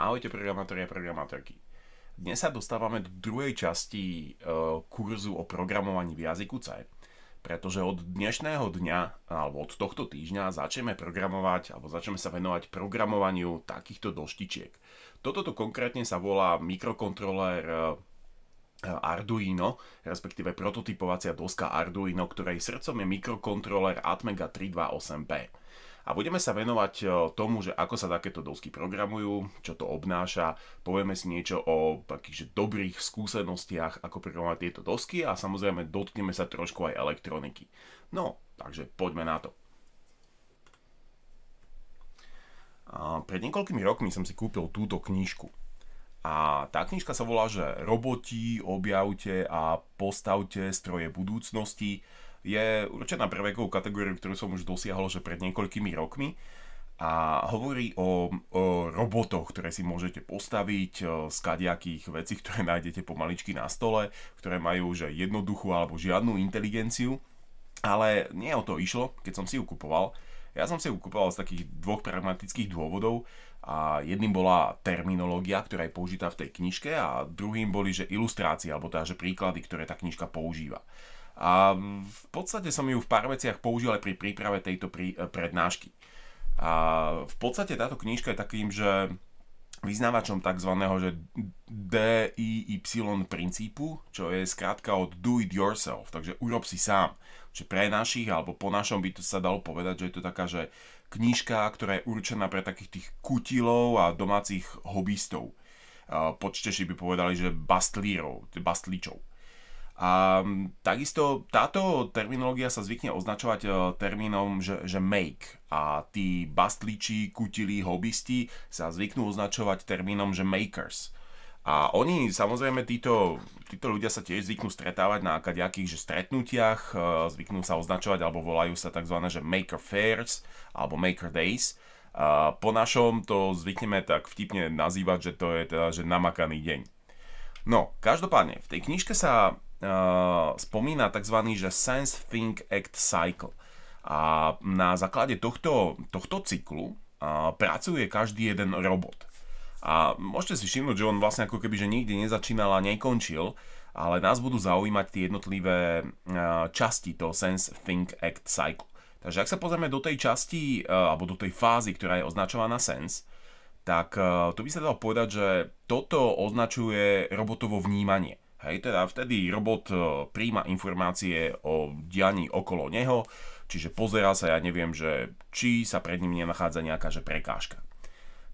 Ahojte programátori a programátorky. Dnes sa dostávame do druhej časti e, kurzu o programovaní v jazyku C, pretože od dnešného dňa, alebo od tohto týždňa začneme programovať, alebo začneme sa venovať programovaniu takýchto doštičiek. Toto konkrétne sa volá mikrokontroler e, Arduino, respektíve prototypovacia doska Arduino, ktorej srdcom je mikrokontroler Atmega 328B a budeme sa venovať e, tomu, že ako sa takéto dosky programujú, čo to obnáša, povieme si niečo o takých dobrých skúsenostiach, ako programovať tieto dosky a samozrejme dotkneme sa trošku aj elektroniky. No, takže poďme na to. pred niekoľkými rokmi som si kúpil túto knižku. A tá knižka sa volá, že roboti, objavte a postavte stroje budúcnosti je určená pre vekovú kategóriu, ktorú som už dosiahol že pred niekoľkými rokmi a hovorí o, o robotoch, ktoré si môžete postaviť z e, kadiakých vecí, ktoré nájdete pomaličky na stole, ktoré majú že jednoduchú alebo žiadnu inteligenciu. Ale nie o to išlo, keď som si ju kupoval. Ja som si ju kupoval z takých dvoch pragmatických dôvodov a jedným bola terminológia, ktorá je použitá v tej knižke a druhým boli, že ilustrácie, alebo teda, že príklady, ktoré tá knižka používa. A v podstate som ju v pár veciach použil aj pri príprave tejto prí, eh, prednášky. A v podstate táto knižka je takým, že vyznávačom tzv. Že DIY princípu, čo je skrátka od do it yourself, takže urob si sám. Čiže pre našich, alebo po našom by to sa dalo povedať, že je to taká, že knižka, ktorá je určená pre takých tých kutilov a domácich hobistov. Počteši by povedali, že bastlírov, bastlíčov. A takisto táto terminológia sa zvykne označovať e, termínom, že, že make. A tí bastliči, kutili, hobisti sa zvyknú označovať termínom, že makers. A oni, samozrejme, títo, títo ľudia sa tiež zvyknú stretávať na akadejakých že stretnutiach, e, zvyknú sa označovať alebo volajú sa tzv. že maker fairs alebo maker days. A po našom to zvykneme tak vtipne nazývať, že to je teda, že namakaný deň. No, každopádne, v tej knižke sa Eh, spomína tzv. Že Sense Think Act Cycle. A na základe tohto, tohto cyklu eh, pracuje každý jeden robot. A môžete si všimnúť, že on vlastne ako keby že nikdy nezačínal a nekončil, ale nás budú zaujímať tie jednotlivé eh, časti toho Sense Think Act Cycle. Takže ak sa pozrieme do tej časti, alebo do tej fázy, ktorá je označovaná Sense, tak tu by sa dalo povedať, že toto označuje robotovo vnímanie. Hej, teda vtedy robot e, príjma informácie o dianí okolo neho, čiže pozerá sa, ja neviem, že či sa pred ním nenachádza nejaká že prekážka.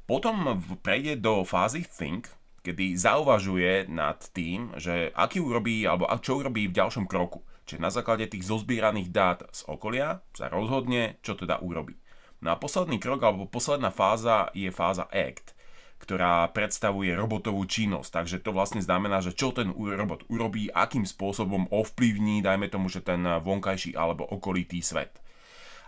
Potom prejde do fázy think, kedy zauvažuje nad tým, že aký urobí, alebo čo urobí v ďalšom kroku. Čiže na základe tých zozbieraných dát z okolia sa rozhodne, čo teda urobí. No a posledný krok, alebo posledná fáza je fáza act, ktorá predstavuje robotovú činnosť. Takže to vlastne znamená, že čo ten robot urobí, akým spôsobom ovplyvní, dajme tomu, že ten vonkajší alebo okolitý svet.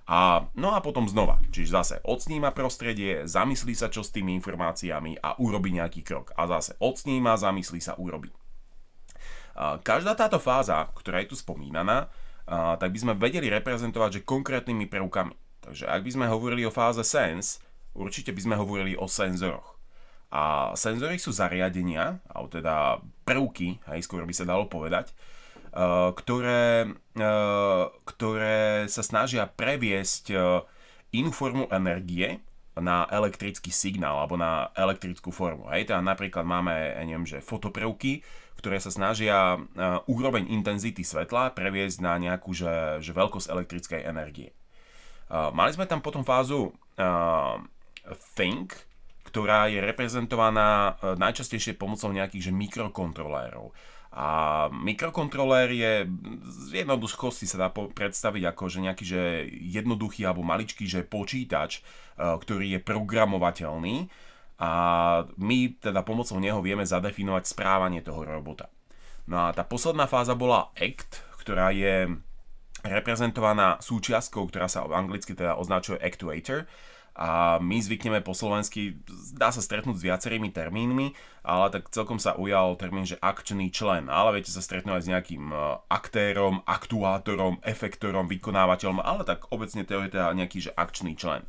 A, no a potom znova, čiže zase odsníma prostredie, zamyslí sa čo s tými informáciami a urobí nejaký krok. A zase odsníma, zamyslí sa, urobí. každá táto fáza, ktorá je tu spomínaná, tak by sme vedeli reprezentovať že konkrétnymi prvkami. Takže ak by sme hovorili o fáze sense, určite by sme hovorili o senzoroch. A senzory sú zariadenia, alebo teda prvky, aj skôr by sa dalo povedať, e, ktoré, e, ktoré sa snažia previesť e, inú formu energie na elektrický signál alebo na elektrickú formu. Hej, teda napríklad máme, ja neviem, že fotoprvky, ktoré sa snažia úroveň intenzity svetla previesť na nejakú že, že veľkosť elektrickej energie. Mali sme tam potom fázu uh, think, ktorá je reprezentovaná e, najčastejšie pomocou nejakých že mikrokontrolérov. A mikrokontrolér je z jednoduchosti sa dá predstaviť ako že nejaký že jednoduchý alebo maličký že počítač, e, ktorý je programovateľný a my teda pomocou neho vieme zadefinovať správanie toho robota. No a tá posledná fáza bola ACT, ktorá je reprezentovaná súčiastkou, ktorá sa v anglicky teda označuje actuator a my zvykneme po slovensky, dá sa stretnúť s viacerými termínmi, ale tak celkom sa ujal termín, že akčný člen, ale viete sa stretnúť aj s nejakým e, aktérom, aktuátorom, efektorom, vykonávateľom, ale tak obecne to je teda nejaký že akčný člen.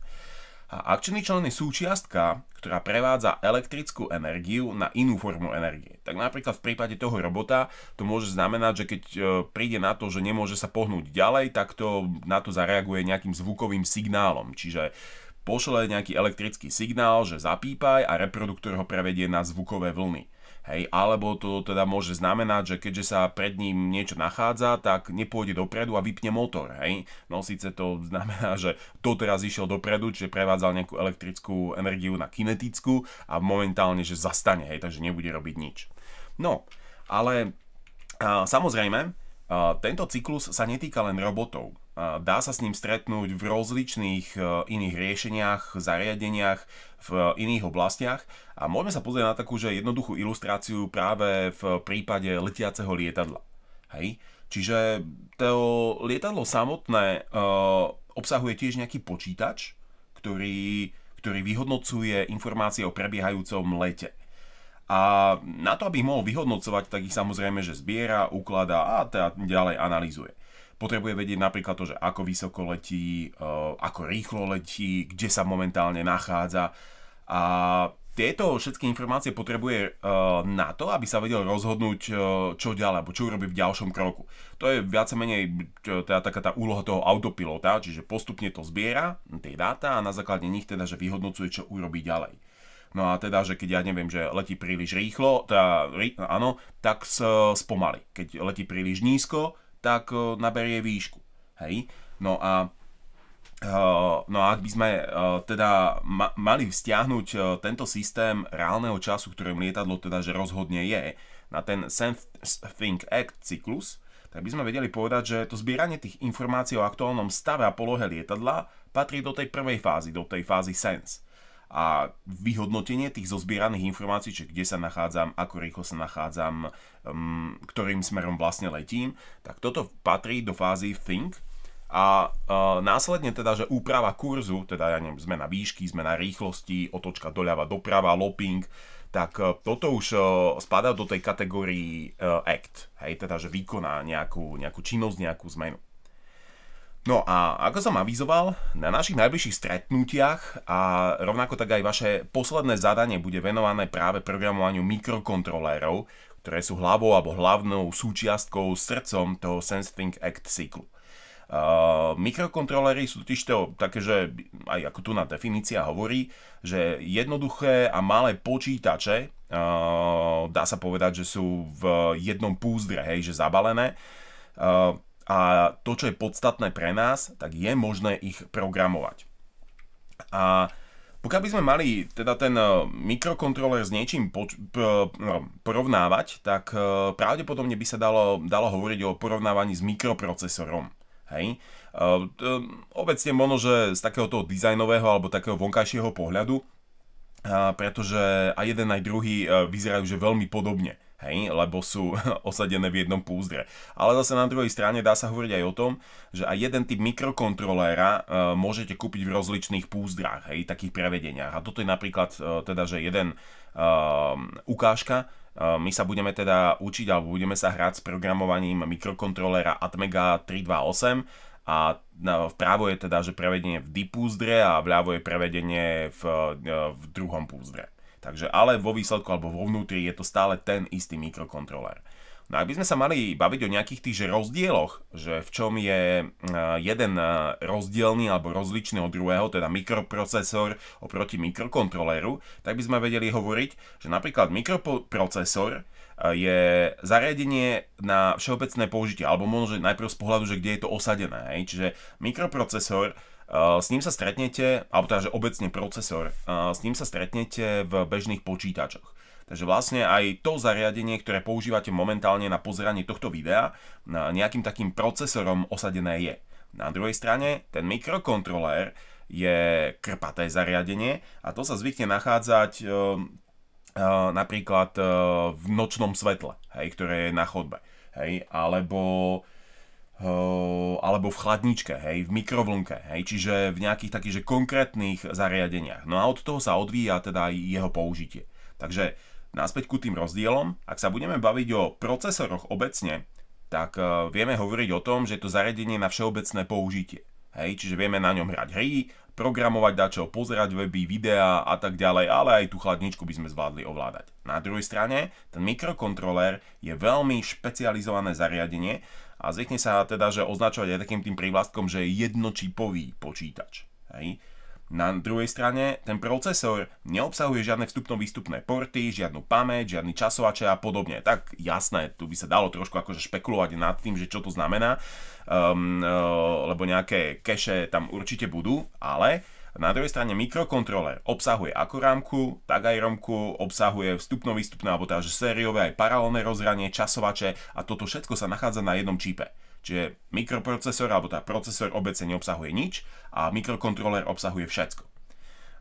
A akčný člen je súčiastka, ktorá prevádza elektrickú energiu na inú formu energie. Tak napríklad v prípade toho robota to môže znamenať, že keď e, príde na to, že nemôže sa pohnúť ďalej, tak to na to zareaguje nejakým zvukovým signálom. Čiže pošle nejaký elektrický signál, že zapípaj a reproduktor ho prevedie na zvukové vlny. Hej, alebo to teda môže znamenať, že keďže sa pred ním niečo nachádza, tak nepôjde dopredu a vypne motor. Hej. No síce to znamená, že to teraz išiel dopredu, čiže prevádzal nejakú elektrickú energiu na kinetickú a momentálne, že zastane, hej, takže nebude robiť nič. No, ale a, samozrejme, a, tento cyklus sa netýka len robotov. Dá sa s ním stretnúť v rozličných e, iných riešeniach, zariadeniach, v e, iných oblastiach a môžeme sa pozrieť na takú že jednoduchú ilustráciu práve v prípade letiaceho lietadla. Hej? Čiže to lietadlo samotné e, obsahuje tiež nejaký počítač, ktorý, ktorý vyhodnocuje informácie o prebiehajúcom lete. A na to, aby ich mohol vyhodnocovať, tak ich samozrejme, že zbiera, ukladá a teda ďalej analýzuje. Potrebuje vedieť napríklad to, že ako vysoko letí, e, ako rýchlo letí, kde sa momentálne nachádza. A tieto všetky informácie potrebuje e, na to, aby sa vedel rozhodnúť, e, čo ďalej, alebo čo urobí v ďalšom kroku. To je viac menej teda taká tá úloha toho autopilota, čiže postupne to zbiera, tie dáta a na základe nich teda, že vyhodnocuje, čo urobí ďalej. No a teda, že keď ja neviem, že letí príliš rýchlo, teda, áno, tak spomali. Keď letí príliš nízko, tak e, naberie výšku. Hej? No a e, No a ak by sme e, teda mali vzťahnuť tento systém reálneho času, ktorým lietadlo teda že rozhodne je, na ten Think Act cyklus, tak by sme vedeli povedať, že to zbieranie tých informácií o aktuálnom stave a polohe lietadla patrí do tej prvej fázy, do tej fázy sense a vyhodnotenie tých zozbieraných informácií, čiže kde sa nachádzam, ako rýchlo sa nachádzam, um, ktorým smerom vlastne letím, tak toto patrí do fázy think, a uh, následne teda, že úprava kurzu, teda ja neviem, zmena výšky, zmena rýchlosti, otočka doľava doprava, loping, tak uh, toto už uh, spadá do tej kategórii uh, act, hej, teda, že vykoná nejakú, nejakú činnosť, nejakú zmenu. No a ako som avizoval, na našich najbližších stretnutiach a rovnako tak aj vaše posledné zadanie bude venované práve programovaniu mikrokontrolérov, ktoré sú hlavou alebo hlavnou súčiastkou, srdcom toho SenseThink Act cyklu. Uh, ehm, mikrokontrolery sú totiž to také, že aj ako tu na definícia hovorí, že jednoduché a malé počítače, uh, dá sa povedať, že sú v jednom púzdre, hej, že zabalené, uh, a to, čo je podstatné pre nás, tak je možné ich programovať. A pokiaľ by sme mali teda ten e, mikrokontroler s niečím poč- p- e, no, porovnávať, tak e, pravdepodobne by sa dalo, dalo hovoriť o porovnávaní s mikroprocesorom. Hej? Obecne možno, že z takéhoto dizajnového alebo takého vonkajšieho pohľadu, pretože aj jeden aj druhý vyzerajú že veľmi podobne hej, lebo sú osadené v jednom púzdre. Ale zase na druhej strane dá sa hovoriť aj o tom, že aj jeden typ mikrokontroléra e, môžete kúpiť v rozličných púzdrach, hej, takých prevedeniach. A toto je napríklad e, teda, že jeden ehm, e, ukážka, my sa budeme teda učiť, alebo budeme sa hrať s programovaním mikrokontrolera Atmega 328 a vpravo je teda, že prevedenie v dipúzdre a vľavo je prevedenie v, e, v druhom púzdre. Takže ale vo výsledku alebo vo vnútri je to stále ten istý mikrokontroler. No ak by sme sa mali baviť o nejakých tých rozdieloch, že v čom je eh, jeden eh, rozdielný alebo rozličný od druhého, teda mikroprocesor oproti mikrokontroleru, tak by sme vedeli hovoriť, že napríklad mikroprocesor eh, je zariadenie na všeobecné použitie, alebo možno najprv z pohľadu, že kde je to osadené. Čiže mikroprocesor Eh, s ním sa stretnete, alebo teda, že obecne procesor, eh, s ním sa stretnete v bežných počítačoch. Takže vlastne aj to zariadenie, ktoré používate momentálne na pozeranie tohto videa, nejakým takým procesorom osadené je. Na druhej strane, ten mikrokontrolér je krpaté zariadenie a to sa zvykne nachádzať eh, napríklad v nočnom svetle, hej, ktoré je na chodbe. Hej, alebo Eh, alebo v chladničke, hej, v mikrovlnke, hej, čiže v nejakých takých že konkrétnych zariadeniach. No a od toho sa odvíja teda aj jeho použitie. Takže naspäť ku tým rozdielom, ak sa budeme baviť o procesoroch obecne, tak eh, vieme hovoriť o tom, že je to zariadenie na všeobecné použitie. Hej, čiže vieme na ňom hrať hry, programovať dačo, pozerať weby, videá a tak ďalej, ale aj tú chladničku by sme zvládli ovládať. Na druhej strane, ten mikrokontroler je veľmi špecializované zariadenie, a zvykne sa teda, že označovať aj takým tým prívlastkom, že je jednočipový počítač. Hej. Na druhej strane, ten procesor neobsahuje žiadne vstupno-výstupné porty, žiadnu pamäť, žiadny časovače a podobne. Tak jasné, tu by sa dalo trošku akože špekulovať nad tým, že čo to znamená, um, uh, lebo nejaké keše tam určite budú, ale uh, na druhej strane mikrokontroler obsahuje ako rámku, tak aj romku, obsahuje vstupno-výstupné alebo teda, sériové aj paralelné rozhranie, časovače a toto všetko sa nachádza na jednom čipe. Čiže mikroprocesor alebo tá procesor obecne neobsahuje nič a mikrokontroler obsahuje všetko.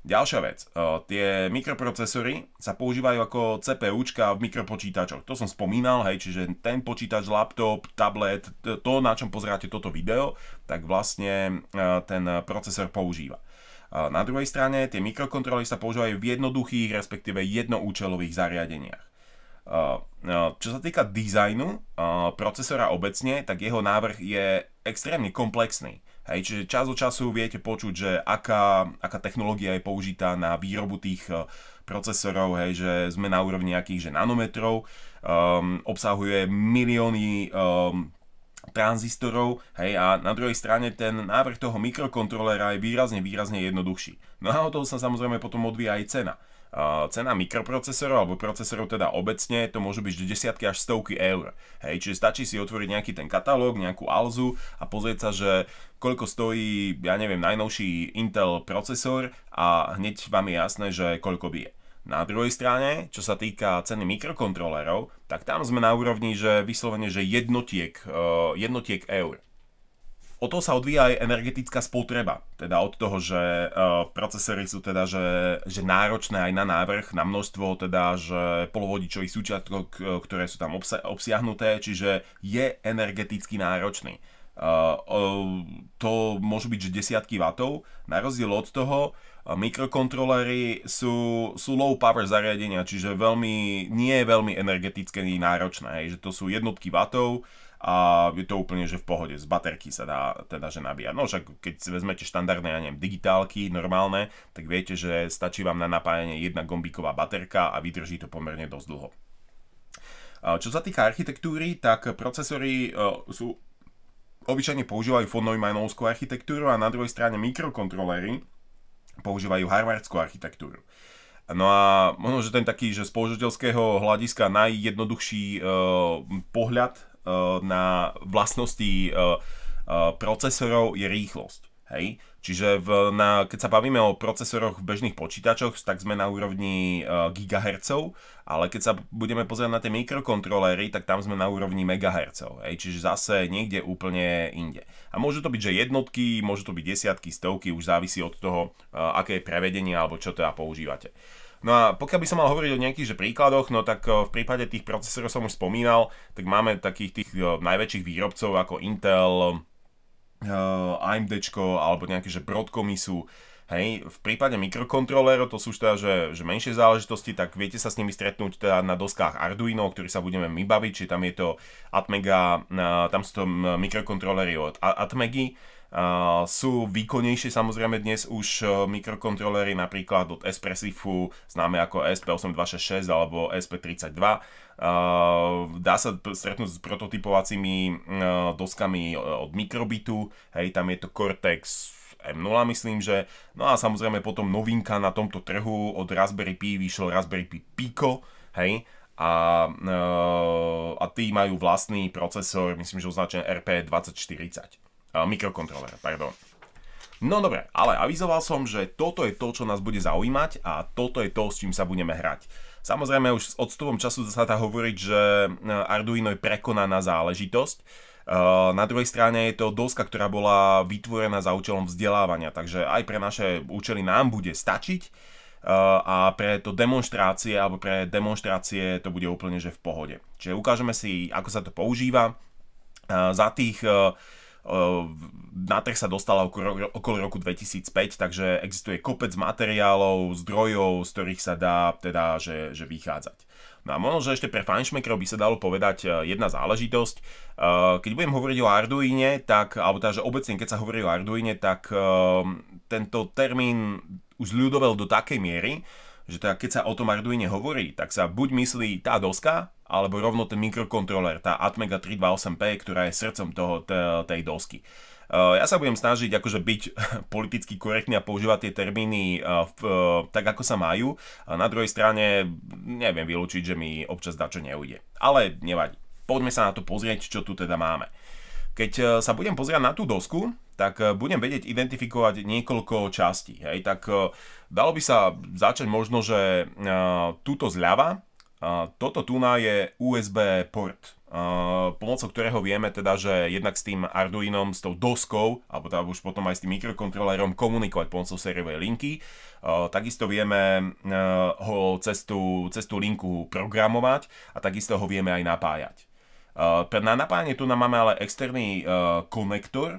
Ďalšia vec, eh, tie mikroprocesory sa používajú ako CPUčka v mikropočítačoch. To som spomínal, hej, čiže ten počítač, laptop, tablet, to na čom pozeráte toto video, tak vlastne eh, ten procesor používa. Na druhej strane, tie mikrokontroly sa používajú v jednoduchých, respektíve jednoúčelových zariadeniach. Čo sa týka dizajnu procesora obecne, tak jeho návrh je extrémne komplexný. Hej, čiže čas od času viete počuť, že aká, aká technológia je použitá na výrobu tých e, procesorov, hej, že sme na úrovni nejakých že nanometrov, um, obsahuje milióny um, tranzistorov, hej, a na druhej strane ten návrh toho mikrokontrolera je výrazne, výrazne jednoduchší. No a o toho sa samozrejme potom odvíja aj cena. Uh, cena mikroprocesorov alebo procesorov teda obecne, to môžu byť desiatky až stovky eur. Hej, čiže stačí si otvoriť nejaký ten katalóg, nejakú alzu a pozrieť sa, že koľko stojí, ja neviem, najnovší Intel procesor a hneď vám je jasné, že koľko by je. Na druhej strane, čo sa týka ceny mikrokontrolerov, tak tam sme na úrovni, že vyslovene, že jednotiek, e, jednotiek eur. O to sa odvíja aj energetická spotreba, teda od toho, že e, procesory sú teda, že, že náročné aj na návrh, na množstvo teda, že polovodičových súčiatkov, e, ktoré sú tam obsiahnuté, čiže je energeticky náročný. To môžu byť že desiatky vatov, na rozdiel od toho, mikrokontrolery sú, sú low power zariadenia, čiže veľmi, nie je veľmi energetické náročné, hej, že to sú jednotky vatov a je to úplne, že v pohode, z baterky sa dá teda, že nabíjať. No však keď si vezmete štandardné, ja neviem, digitálky, normálne, tak viete, že stačí vám na napájanie jedna gombíková baterka a vydrží to pomerne dosť dlho. Čo sa týka architektúry, tak procesory e, sú obyčajne používajú von Neumannovskú architektúru a na druhej strane mikrokontrolery, používajú harvardskú architektúru. No a možno, že ten taký, že z použiteľského hľadiska najjednoduchší uh, pohľad uh, na vlastnosti uh, procesorov je rýchlosť. Hej. Čiže v, na, keď sa bavíme o procesoroch v bežných počítačoch, tak sme na úrovni e, gigahercov, ale keď sa budeme pozerať na tie mikrokontrolery, tak tam sme na úrovni megahercov. Hej. Čiže zase niekde úplne inde. A môžu to byť, že jednotky, môžu to byť desiatky, stovky, už závisí od toho, e, aké je prevedenie alebo čo teda používate. No a pokiaľ by som mal hovoriť o nejakých že príkladoch, no tak e, v prípade tých procesorov som už spomínal, tak máme takých tých e, najväčších výrobcov ako Intel, Eh, AMD alebo nejaké, že Broadcomy sú Hej, v prípade mikrokontrolérov, to sú teda, že, že menšie záležitosti, tak viete sa s nimi stretnúť teda na doskách Arduino, o ktorých sa budeme my baviť, či tam je to Atmega, tam sú to mikrokontrolery od Atmegy, eh, sú výkonnejšie samozrejme dnes už eh, mikrokontrolery napríklad od Espressifu, známe ako SP8266 alebo SP32. Dá sa stretnúť s prototypovacími doskami e, od mikrobitu. hej, tam je to Cortex M0 myslím, že. No a samozrejme potom novinka na tomto trhu od Raspberry Pi vyšiel Raspberry Pi Pico, hej, a, e, a tí majú vlastný procesor, myslím, že označený RP2040. E, mikrokontroler, pardon. No dobre, ale avizoval som, že toto je to, čo nás bude zaujímať a toto je to, s čím sa budeme hrať. Samozrejme už s odstupom času sa dá hovoriť, že e, Arduino je prekonaná záležitosť. E, na druhej strane je to doska, ktorá bola vytvorená za účelom vzdelávania, takže aj pre naše účely nám bude stačiť e, a pre to demonstrácie alebo pre demonstrácie to bude úplne že v pohode. Čiže ukážeme si, ako sa to používa. Za tých na trh sa dostala okolo, okolo roku 2005, takže existuje kopec materiálov, zdrojov, z ktorých sa dá teda, že, že vychádzať. No a možno, že ešte pre fanšmekrov by sa dalo povedať e, jedna záležitosť. Keď budem hovoriť o Arduine, tak, alebo teda, že obecne keď sa hovorí o Arduine, tak e, tento termín už ľudovel do takej miery, že teda keď sa o tom Arduine hovorí, tak sa buď myslí tá doska, alebo rovno ten mikrokontroler, tá Atmega 328P, ktorá je srdcom toho, tej dosky. Eh, ja sa budem snažiť akože byť politicky korektný a používať tie termíny eh, v, eh, tak, ako sa majú. Na druhej strane neviem vylúčiť, že mi občas čo neujde. Ale nevadí. Poďme sa na to pozrieť, čo tu teda máme. Keď sa budem pozrieť na tú dosku, tak budem vedieť identifikovať niekoľko častí. Hej? Tak Dalo by sa začať možno, že e, túto zľava, e, toto tuna je USB port, e, pomocou ktorého vieme teda, že jednak s tým Arduinom, s tou doskou, alebo teda už potom aj s tým mikrokontrolérom komunikovať pomocou sériovej linky. Takisto vieme ho cez tú, linku programovať a takisto ho vieme aj napájať. Na napájanie tu máme ale externý konektor,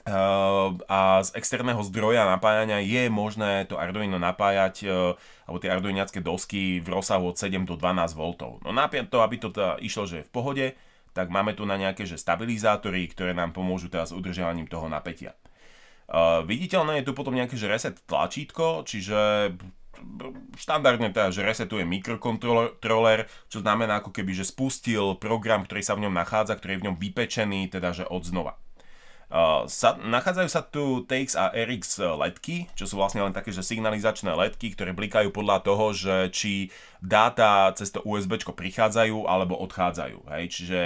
Uh, a z externého zdroja napájania je možné to Arduino napájať uh, alebo tie arduiniacké dosky v rozsahu od 7 do 12 V. No napriek to, aby to teda išlo, že je v pohode, tak máme tu na nejaké že stabilizátory, ktoré nám pomôžu teraz s udržiavaním toho napätia. Uh, viditeľné je tu potom nejaké že reset tlačítko, čiže štandardne teda, že resetuje mikrokontroler, čo znamená ako keby, že spustil program, ktorý sa v ňom nachádza, ktorý je v ňom vypečený, teda že od znova. Eh, sa, nachádzajú sa tu TX a RX eh, ledky, čo sú vlastne len také, že signalizačné ledky, ktoré blikajú podľa toho, že či dáta cez to USB prichádzajú alebo odchádzajú. Hej? Čiže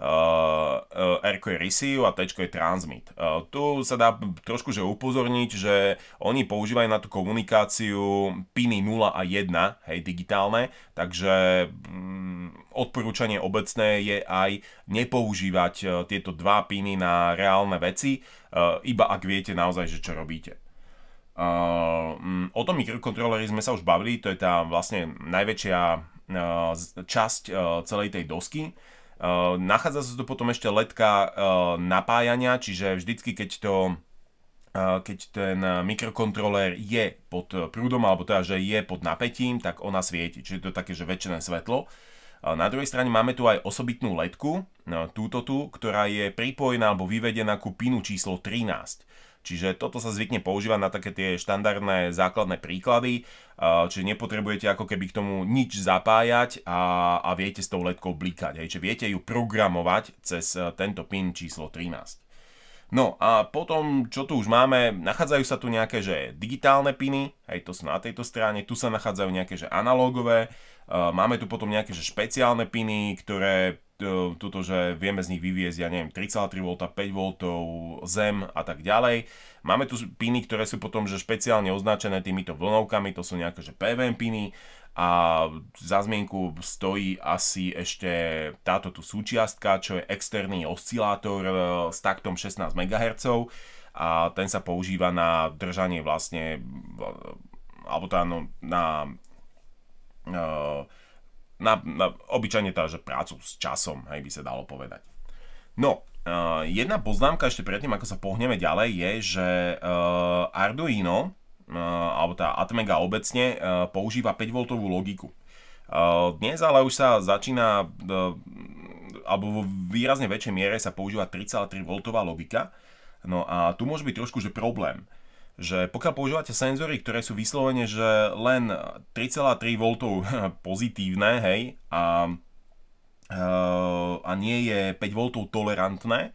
Eh, R je receive a T je transmit. Eh, tu sa dá trošku že upozorniť, že oni používajú na tú komunikáciu piny 0 a 1, hej, digitálne, takže mm, odporúčanie obecné je aj nepoužívať eh, tieto dva piny na reálne veci, iba ak viete naozaj, že čo robíte. Mm, o tom mikrokontrolery sme sa už bavili, to je tá vlastne najväčšia časť celej tej dosky Eh, nachádza sa tu potom ešte letka eh, napájania, čiže vždycky, keď to eh, keď ten mikrokontroler je pod prúdom, alebo teda, že je pod napätím, tak ona svieti, čiže to je také, že väčšené svetlo. Na druhej strane máme tu aj osobitnú ledku, túto tu, ktorá je pripojená alebo vyvedená ku pinu číslo 13. Čiže toto sa zvykne používať na také tie štandardné základné príklady Čiže nepotrebujete ako keby k tomu nič zapájať a, a viete s tou letkou blikať. Hej. Čiže viete ju programovať cez e, tento pin číslo 13. No a potom, čo tu už máme, nachádzajú sa tu nejaké, že digitálne piny, hej, to sú na tejto strane, tu sa nachádzajú nejaké, že analógové, e, máme tu potom nejaké, že špeciálne piny, ktoré E, toto, že vieme z nich vyviezť, ja neviem, 3,3 V, 5 V, zem a tak ďalej. Máme tu piny, ktoré sú potom že špeciálne označené týmito vlnovkami, to sú nejaké že PVM piny a za zmienku stojí asi ešte táto tu súčiastka, čo je externý oscilátor e, s taktom 16 MHz a ten sa používa na držanie vlastne e, alebo tá, no, na uh, na, na, obyčajne tá, teda, že prácu s časom, aj by sa dalo povedať. No, uh, jedna poznámka ešte predtým, ako sa pohneme ďalej, je, že uh, Arduino, uh, alebo tá Atmega obecne, uh, používa 5V logiku. Uh, dnes ale už sa začína, uh, alebo vo výrazne väčšej miere sa používa 3,3V logika, no a tu môže byť trošku, že problém. Uh, že pokiaľ používate senzory, ktoré sú vyslovene, že len 3,3 V pozitívne, hej, a, eh, a nie je 5 V tolerantné,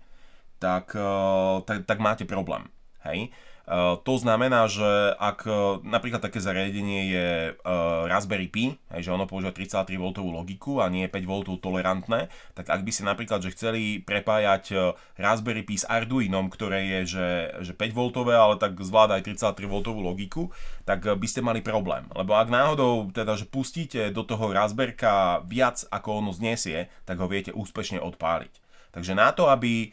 tak, eh, tak, tak máte problém, hej. Eh, to znamená, že ak eh, napríklad také zariadenie je eh, Raspberry Pi, že ono používa 3,3 V logiku a nie je 5 V tolerantné, tak ak by ste napríklad že chceli prepájať Raspberry Pi s Arduinom, ktoré je že, že 5 V, ale tak zvláda aj 3,3 V logiku, tak by ste mali problém. Lebo ak náhodou teda, že pustíte do toho Raspberka viac ako ono znesie, tak ho viete úspešne odpáliť. Takže na to, aby,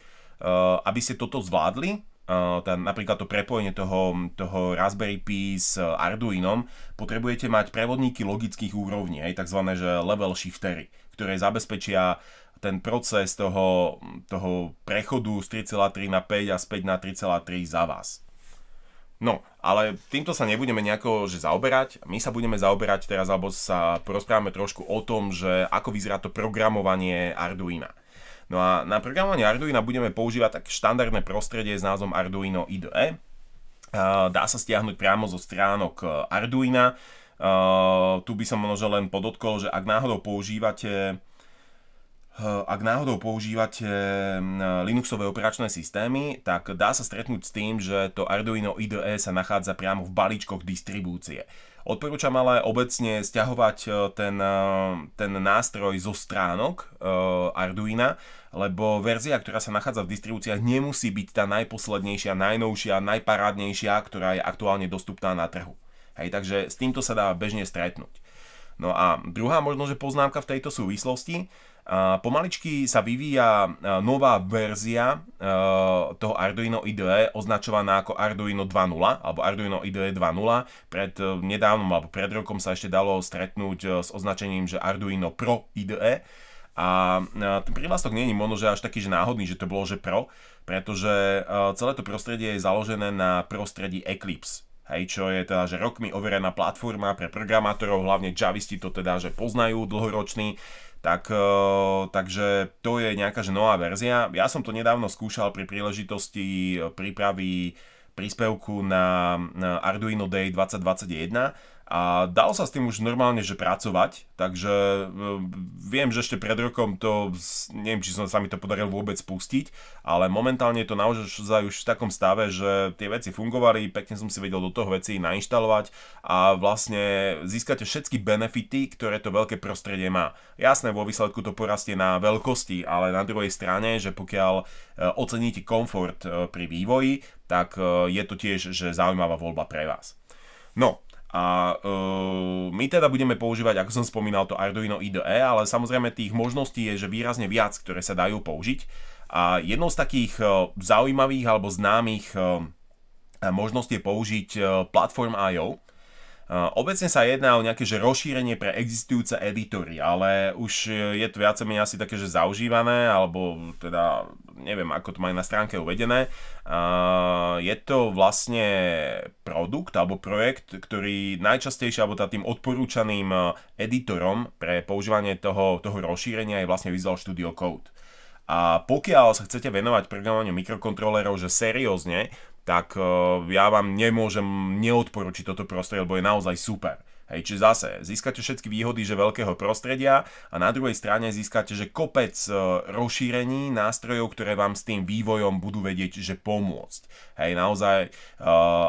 aby ste toto zvládli, Eh, tá, napríklad to prepojenie toho, toho Raspberry Pi s eh, Arduinom, potrebujete mať prevodníky logických úrovní, aj tzv. Že level shiftery, ktoré zabezpečia ten proces toho, toho prechodu z 3,3 na 5 a späť na 3,3 za vás. No, ale týmto sa nebudeme nejako že zaoberať. My sa budeme zaoberať teraz, alebo sa porozprávame trošku o tom, že ako vyzerá to programovanie Arduina. No a na programovanie Arduino budeme používať tak štandardné prostredie s názvom Arduino IDE. Dá sa stiahnuť priamo zo stránok e, Arduina. E, tu by som možno len podotkol, že ak náhodou používate e, ak náhodou používate Linuxové operačné systémy, tak dá sa stretnúť s tým, že to Arduino IDE sa nachádza priamo v balíčkoch distribúcie. Odporúčam ale obecne stiahovať e, ten, e, ten nástroj zo stránok e, Arduina, lebo verzia, ktorá sa nachádza v distribúciách, nemusí byť tá najposlednejšia, najnovšia, najparádnejšia, ktorá je aktuálne dostupná na trhu. Hej, takže s týmto sa dá bežne stretnúť. No a druhá možno, že poznámka v tejto súvislosti, Pomaličky sa vyvíja nová verzia toho Arduino IDE označovaná ako Arduino 2.0 alebo Arduino IDE 2.0. Pred e, nedávnom alebo pred rokom sa ešte dalo stretnúť e, s označením, že Arduino Pro IDE. A e, ten prívlastok nie je možno, že až taký, že náhodný, že to bolo, že pro, pretože celé to prostredie je založené na prostredí Eclipse. Hej, čo je teda, že rokmi overená platforma pre programátorov, hlavne javisti to teda, že poznajú Uh, tak, e, takže to je nejaká že nová verzia. Ja som to nedávno skúšal pri príležitosti e, prípravy príspevku na, na Arduino Day 2021 a dal sa s tým už normálne, že pracovať, takže e, viem, že ešte pred rokom to, neviem, či som sa mi to podaril vôbec pustiť, ale momentálne je to naozaj už v takom stave, že tie veci fungovali, pekne som si vedel do toho veci nainštalovať a vlastne získate všetky benefity, ktoré to veľké prostredie má. Jasné, vo výsledku to porastie na veľkosti, ale na druhej strane, že pokiaľ e, oceníte komfort e, pri vývoji, tak je to tiež že zaujímavá voľba pre vás. No, a uh, my teda budeme používať, ako som spomínal, to Arduino IDE, ale samozrejme tých možností je, že výrazne viac, ktoré sa dajú použiť. A jednou z takých uh, zaujímavých alebo známych uh, možností je použiť uh, Platform.io, Eh, obecne sa jedná o nejaké že rozšírenie pre existujúce editory, ale už eh, je to viac menej asi také, že zaužívané, alebo teda neviem, ako to majú na stránke uvedené. Eh, je to vlastne produkt alebo projekt, ktorý najčastejšie, alebo teda tým odporúčaným editorom pre používanie toho, toho rozšírenia je vlastne Visual Studio Code. A pokiaľ sa chcete venovať programovaniu mikrokontrolerov, že seriózne, tak eh, ja vám nemôžem neodporučiť toto prostredie, lebo je naozaj super. Hej, čiže zase získate všetky výhody že veľkého prostredia a na druhej strane získate že kopec e, rozšírení nástrojov, ktoré vám s tým vývojom budú vedieť že pomôcť. Hej, naozaj, uh,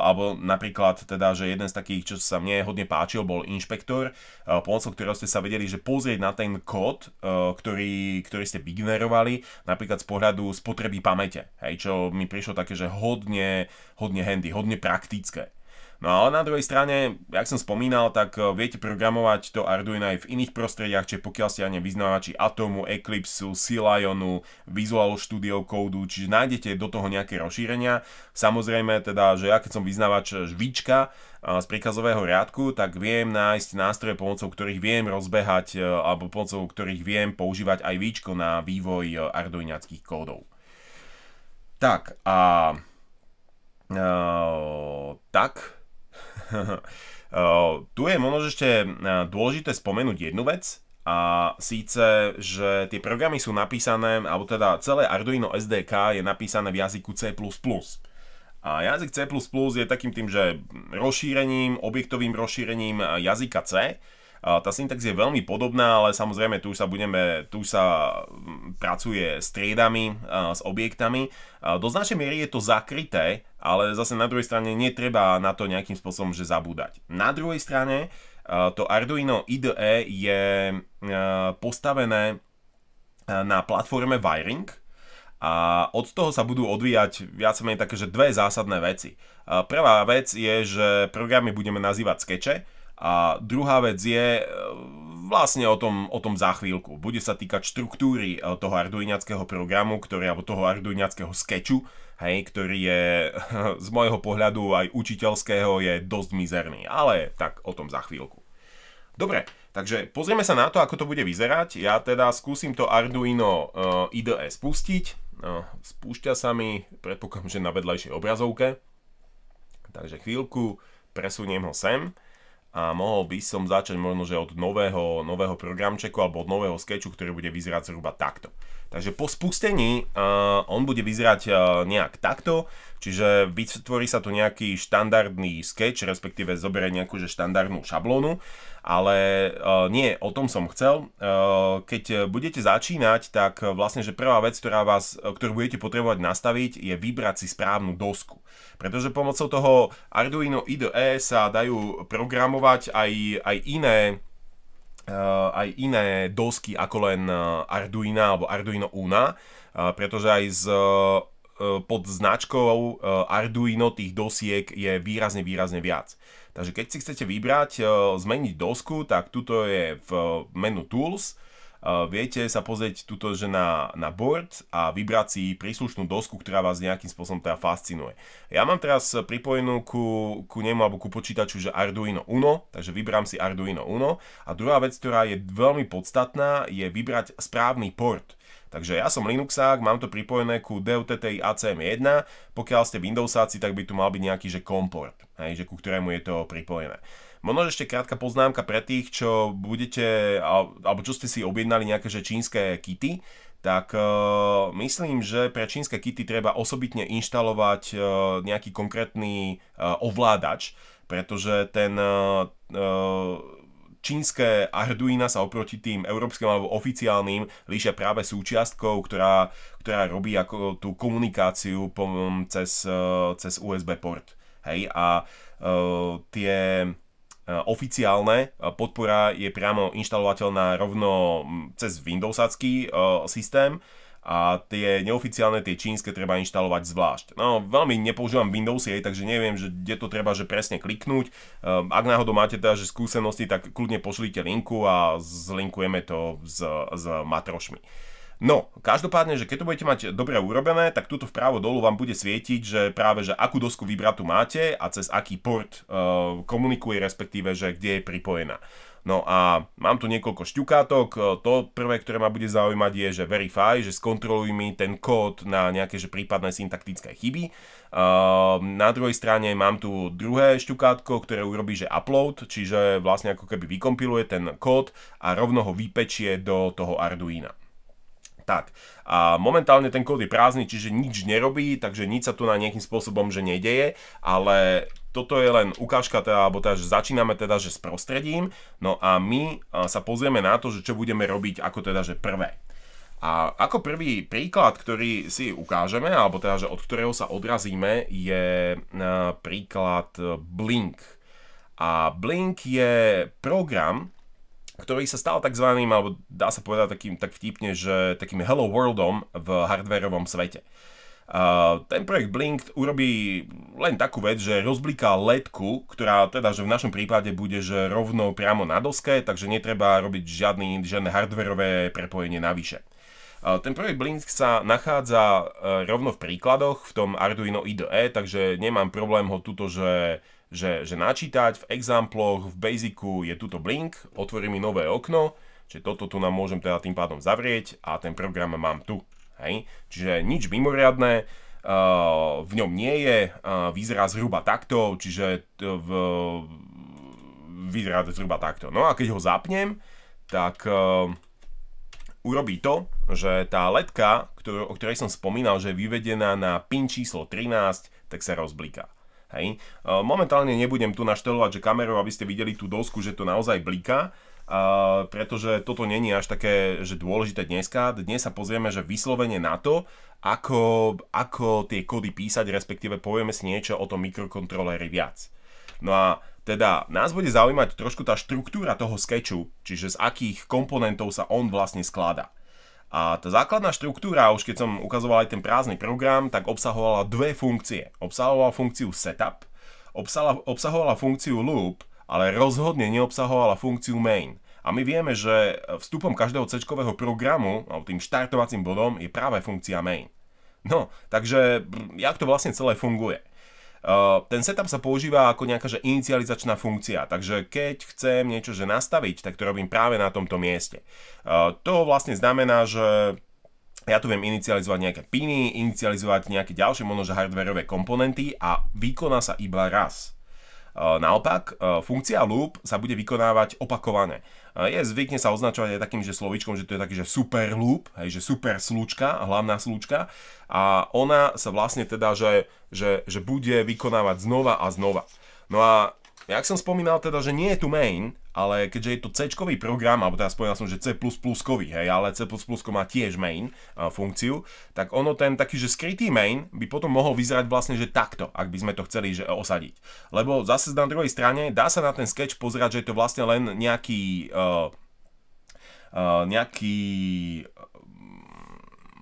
alebo napríklad teda, že jeden z takých, čo sa mne hodne páčil, bol inšpektor, uh, pomocou ktorého ste sa vedeli, že pozrieť na ten kód, uh, ktorý, ktorý ste vygenerovali, napríklad z pohľadu spotreby pamäte. Hej, čo mi prišlo také, že hodne, hodne handy, hodne praktické. No ale na druhej strane, jak som spomínal, tak eh, viete programovať to Arduino aj v iných prostrediach, čiže pokiaľ ste ani vyznávači Atomu, Eclipse, Silionu, Visual Studio Code, čiže nájdete do toho nejaké rozšírenia. Samozrejme teda, že ja keď som vyznávač žvička, eh, z príkazového riadku, tak viem nájsť nástroje, pomocou ktorých viem rozbehať eh, alebo pomocou ktorých viem používať aj výčko na vývoj arduinackých kódov. Tak a... tak, tu je možno ešte eh, dôležité spomenúť jednu vec, a síce, že tie programy sú napísané, alebo teda celé Arduino SDK je napísané v jazyku C++. A jazyk C++ je takým tým, že rozšírením, objektovým rozšírením eh, jazyka C. A tá syntax je veľmi podobná, ale samozrejme tu už sa budeme, tu už sa mm, pracuje s triedami, eh, s objektami. Do značnej miery je to zakryté ale zase na druhej strane netreba na to nejakým spôsobom že zabúdať. Na druhej strane e, to Arduino IDE je e, postavené e, na platforme Wiring, a od toho sa budú odvíjať viac menej také, že dve zásadné veci. Prvá vec je, že programy budeme nazývať skeče a druhá vec je vlastne o tom, o tom za chvíľku. Bude sa týkať štruktúry toho arduiniackého programu, ktorý, alebo toho arduiniackého skeču, hej, ktorý je z môjho pohľadu aj učiteľského je dosť mizerný, ale tak o tom za chvíľku. Dobre, takže pozrieme sa na to, ako to bude vyzerať. Ja teda skúsim to Arduino eh, IDE spustiť. No, spúšťa sa mi, predpokladám, že na vedľajšej obrazovke. Takže chvíľku, presuniem ho sem a mohol by som začať možno, že od nového, nového programčeku alebo od nového sketchu, ktorý bude vyzerať zhruba takto. Takže po spustení uh, on bude vyzerať uh, nejak takto, čiže vytvorí sa tu nejaký štandardný sketch, respektíve zoberie nejakú že štandardnú šablónu, ale uh, nie, o tom som chcel. Uh, keď budete začínať, tak vlastne, že prvá vec, ktorá vás, ktorú budete potrebovať nastaviť, je vybrať si správnu dosku. Pretože pomocou toho Arduino IDE sa dajú programovať aj, aj iné Eh, aj iné dosky ako len eh, Arduino alebo Arduino Una, eh, pretože aj z pod značkou Arduino tých dosiek je výrazne, výrazne viac. Takže keď si chcete vybrať, zmeniť dosku, tak tuto je v menu Tools, Eh, viete sa pozrieť tuto, že na, na board a vybrať si príslušnú dosku, ktorá vás nejakým spôsobom teda fascinuje. Ja mám teraz pripojenú ku, ku nemu alebo ku počítaču, že Arduino Uno, takže vybrám si Arduino Uno. A druhá vec, ktorá je veľmi podstatná, je vybrať správny port. Takže ja som Linuxák, mám to pripojené ku DUTTI ACM1, pokiaľ ste Windowsáci, tak by tu mal byť nejaký že komport, hej, že ku ktorému je to pripojené. Možno ešte krátka poznámka pre tých, čo budete, alebo čo ste si objednali nejaké že čínske kity, tak uh, myslím, že pre čínske kity treba osobitne inštalovať uh, nejaký konkrétny uh, ovládač, pretože ten uh, čínske Arduino sa oproti tým európskym alebo oficiálnym líšia práve súčiastkou, ktorá, ktorá robí ako tú komunikáciu pom, cez, cez USB port. Hej, a uh, tie E, oficiálne. E, podpora je priamo inštalovateľná rovno cez Windowsacký e, systém a tie neoficiálne, tie čínske treba inštalovať zvlášť. No, veľmi nepoužívam Windows jej, takže neviem, že kde to treba že presne kliknúť. Ak náhodou máte teda že skúsenosti, tak kľudne pošlite linku a zlinkujeme to s, s matrošmi. No, každopádne, že keď to budete mať dobre urobené, tak tuto vpravo dolu vám bude svietiť, že práve, že akú dosku vibratú máte a cez aký port uh, komunikuje, respektíve, že kde je pripojená. No a mám tu niekoľko šťukátok, eh, to prvé, ktoré ma bude zaujímať je, že verify, že skontroluj mi ten kód na nejaké že prípadné syntaktické chyby. Eh, na druhej strane mám tu druhé šťukátko, ktoré urobí, že upload, čiže vlastne ako keby vykompiluje ten kód a rovno ho vypečie do toho Arduina. Tak. A momentálne ten kód je prázdny, čiže nič nerobí, takže nič sa tu na nejakým spôsobom že nedeje, ale toto je len ukážka, teda, alebo teda, že začíname teda, že s prostredím, no a my sa pozrieme na to, že čo budeme robiť ako teda, že prvé. A ako prvý príklad, ktorý si ukážeme, alebo teda, že od ktorého sa odrazíme, je e, príklad e, Blink. A Blink je program, ktorý sa stal takzvaným, alebo dá sa povedať takým, tak vtipne, že takým Hello Worldom v hardwareovom svete. Uh, ten projekt Blink urobí len takú vec, že rozbliká ledku, ktorá teda, že v našom prípade bude že rovno priamo na doske, takže netreba robiť žiadny, žiadne hardwareové prepojenie navyše. Uh, ten projekt Blink sa nachádza uh, rovno v príkladoch v tom Arduino IDE, takže nemám problém ho tuto, že že, že načítať v examploch, v basicu je tuto blink, otvorí mi nové okno, čiže toto tu nám môžem teda tým pádom zavrieť a ten program mám tu. Hej? Čiže nič mimoriadné, eh, v ňom nie je, eh, vyzerá zhruba takto, čiže v, vyzerá zhruba takto. No a keď ho zapnem, tak eh, urobí to, že tá letka, ktorú, o ktorej som spomínal, že je vyvedená na pin číslo 13, tak sa rozbliká. Hej. E, momentálne nebudem tu naštelovať, že kamerou, aby ste videli tú dosku, že to naozaj bliká, e, pretože toto není až také, že dôležité dneska. Dnes sa pozrieme, že vyslovene na to, ako, ako tie kódy písať, respektíve povieme si niečo o tom mikrokontroléri viac. No a teda nás bude zaujímať trošku tá štruktúra toho sketchu, čiže z akých komponentov sa on vlastne skladá. A tá základná štruktúra, už keď som ukazoval aj ten prázdny program, tak obsahovala dve funkcie. Obsahovala funkciu setup, obsahovala funkciu loop, ale rozhodne neobsahovala funkciu main. A my vieme, že vstupom každého c programu, alebo tým štartovacím bodom, je práve funkcia main. No, takže jak to vlastne celé funguje? Eh, ten setup sa používa ako nejaká že inicializačná funkcia, takže keď chcem niečo že nastaviť, tak to robím práve na tomto mieste. Eh, to vlastne znamená, že ja tu viem inicializovať nejaké piny, inicializovať nejaké ďalšie možno, hardwareové komponenty a vykoná sa iba raz. Eh, naopak, eh, funkcia loop sa bude vykonávať opakované. Eh, je zvykne sa označovať aj takým že slovičkom, že to je taký, že super loop, hej, že super slučka, hlavná slučka a ona sa vlastne teda, že, že, že bude vykonávať znova a znova. No a ja som spomínal teda, že nie je tu main, ale keďže je to c program, alebo teda spomínal som, že C++ hej, ale C++ má tiež main uh, funkciu, tak ono ten taký, že skrytý main by potom mohol vyzerať vlastne, že takto, ak by sme to chceli že osadiť. Lebo zase na druhej strane dá sa na ten sketch pozerať, že je to vlastne len nejaký uh, uh, nejaký mm,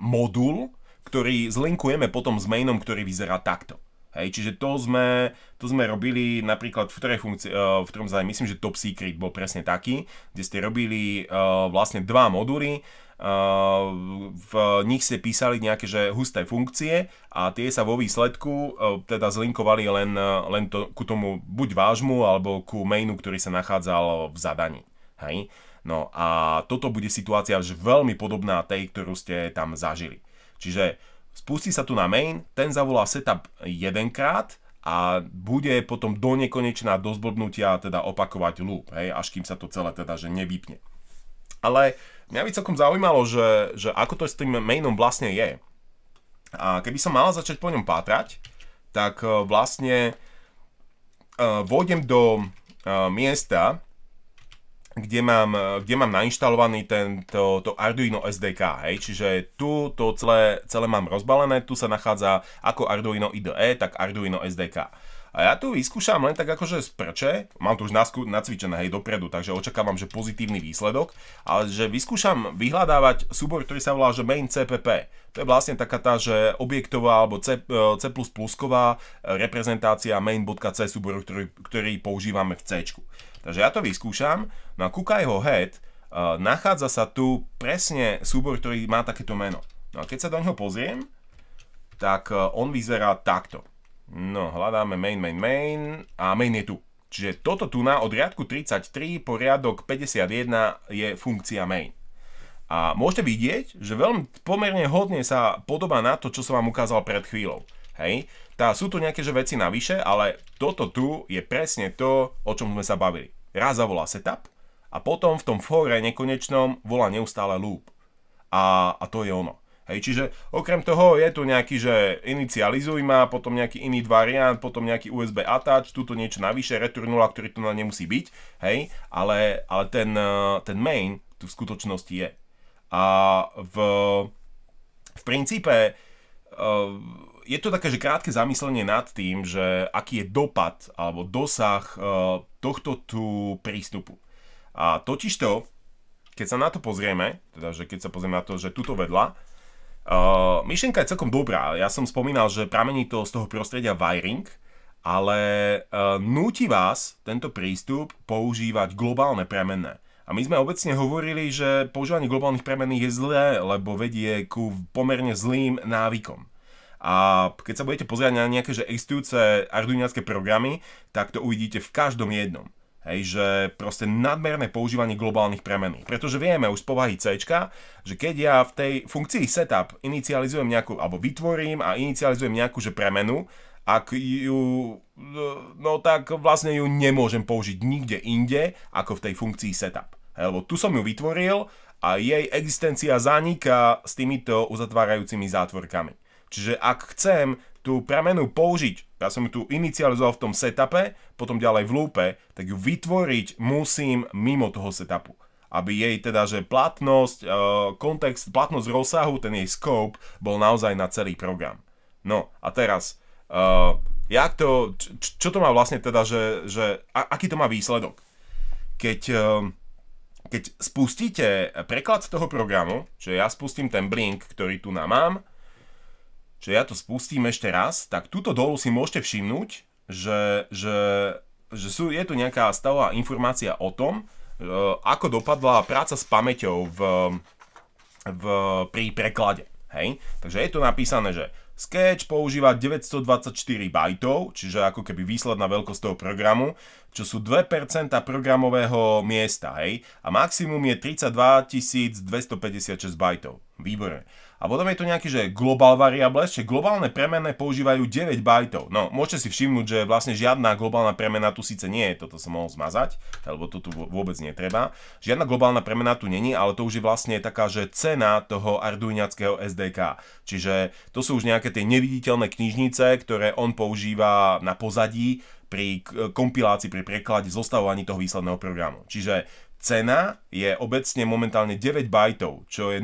modul, ktorý zlinkujeme potom s mainom, ktorý vyzerá takto. Hej, čiže to sme, to sme robili napríklad v ktorej funkcii, e, v ktorom zájme, myslím, že Top Secret bol presne taký, kde ste robili e, vlastne dva moduly, e, v nich ste písali nejaké že husté funkcie a tie sa vo výsledku teda zlinkovali len, len to, ku tomu buď vážmu alebo ku mainu, ktorý sa nachádzal v zadaní. Hej? No a toto bude situácia už veľmi podobná tej, ktorú ste tam zažili. Čiže Spustí sa tu na main, ten zavolá setup jedenkrát a bude potom do nekonečná do zblbnutia teda opakovať loop, hej, až kým sa to celé teda že nevypne. Ale mňa by celkom zaujímalo, že, že ako to s tým mainom vlastne je. A keby som mal začať po ňom pátrať, tak e, vlastne uh, vôjdem do uh, miesta, kde mám, e, kde mám nainštalovaný tento, to Arduino SDK, hej, čiže tu to celé, celé mám rozbalené, tu sa nachádza ako Arduino IDE, tak Arduino SDK. A ja tu vyskúšam len tak akože z prče, mám tu už nacvičené hej dopredu, takže očakávam, že pozitívny výsledok, ale že vyskúšam vyhľadávať súbor, ktorý sa volá že main CPP. To je vlastne taká tá, že objektová alebo C++ e, reprezentácia main.c súboru, ktorý, ktorý používame v C. Takže ja to vyskúšam, no a kúkaj ho head, uh, nachádza sa tu presne súbor, ktorý má takéto meno. No a keď sa do neho pozriem, tak uh, on vyzerá takto. No, hľadáme main, main, main a main je tu. Čiže toto tu na od riadku 33 po riadok 51 je funkcia main. A môžete vidieť, že veľmi pomerne hodne sa podobá na to, čo som vám ukázal pred chvíľou. Hej? Tá, sú tu nejaké že veci navyše, ale toto tu je presne to, o čom sme sa bavili. Raz zavolá setup a potom v tom fóre nekonečnom volá neustále loop. A, a to je ono. Hej, čiže okrem toho je tu nejaký, že inicializuj ma, potom nejaký iný variant, potom nejaký USB attach, tuto niečo navyše, return 0, ktorý tu na nemusí byť, hej, ale, ale ten, eh, ten main tu v skutočnosti je. A v, v princípe uh, je to také, že krátke zamyslenie nad tým, že aký je dopad alebo dosah e, tohto tu prístupu. A totižto, keď sa na to pozrieme, teda že keď sa pozrieme na to, že tuto vedľa, uh, myšlienka je celkom dobrá. Ja som spomínal, že pramení to z toho prostredia wiring, ale e, núti vás tento prístup používať globálne premenné. A my sme obecne hovorili, že používanie globálnych premenných je zlé, lebo vedie ku pomerne zlým návykom. A keď sa budete pozerať na nejaké že existujúce arduiniacké programy, tak to uvidíte v každom jednom. Hej, že proste nadmerné používanie globálnych premených. Pretože vieme už z povahy C, že keď ja v tej funkcii setup inicializujem nejakú, alebo vytvorím a inicializujem nejakú že premenu, ak ju, no tak vlastne ju nemôžem použiť nikde inde ako v tej funkcii setup. Hej, lebo tu som ju vytvoril a jej existencia zaniká s týmito uzatvárajúcimi zátvorkami. Čiže ak chcem tú pramenu použiť, ja som ju tu inicializoval v tom setupe, potom ďalej v lúpe, tak ju vytvoriť musím mimo toho setupu aby jej teda, že platnosť, e, kontext, platnosť rozsahu, ten jej scope bol naozaj na celý program. No a teraz, e, jak to, čo to má vlastne teda, že, aký to má výsledok? Keď, e, keď spustíte preklad toho programu, že ja spustím ten blink, ktorý tu nám mám, Čiže ja to spustím ešte raz, tak túto dolu si môžete všimnúť, že, že, že sú, je tu nejaká stavová informácia o tom, e, ako dopadla práca s pamäťou v, v, pri preklade. Hej? Takže je to napísané, že Sketch používa 924 bajtov, čiže ako keby výsledná veľkosť toho programu, čo sú 2% programového miesta, hej? A maximum je 32 256 bajtov. Výborné. A potom je tu nejaký, že global variables, čiže globálne premenné používajú 9 bajtov. No, môžete si všimnúť, že vlastne žiadna globálna premena tu síce nie je, toto som mohol zmazať, lebo to tu vôbec netreba. Žiadna globálna premena tu není, ale to už je vlastne taká, že cena toho arduiniackého SDK. Čiže to sú už nejaké tie neviditeľné knižnice, ktoré on používa na pozadí, pri kompilácii, pri preklade, zostavovaní toho výsledného programu. Čiže Cena je obecne momentálne 9 bajtov, čo je 0%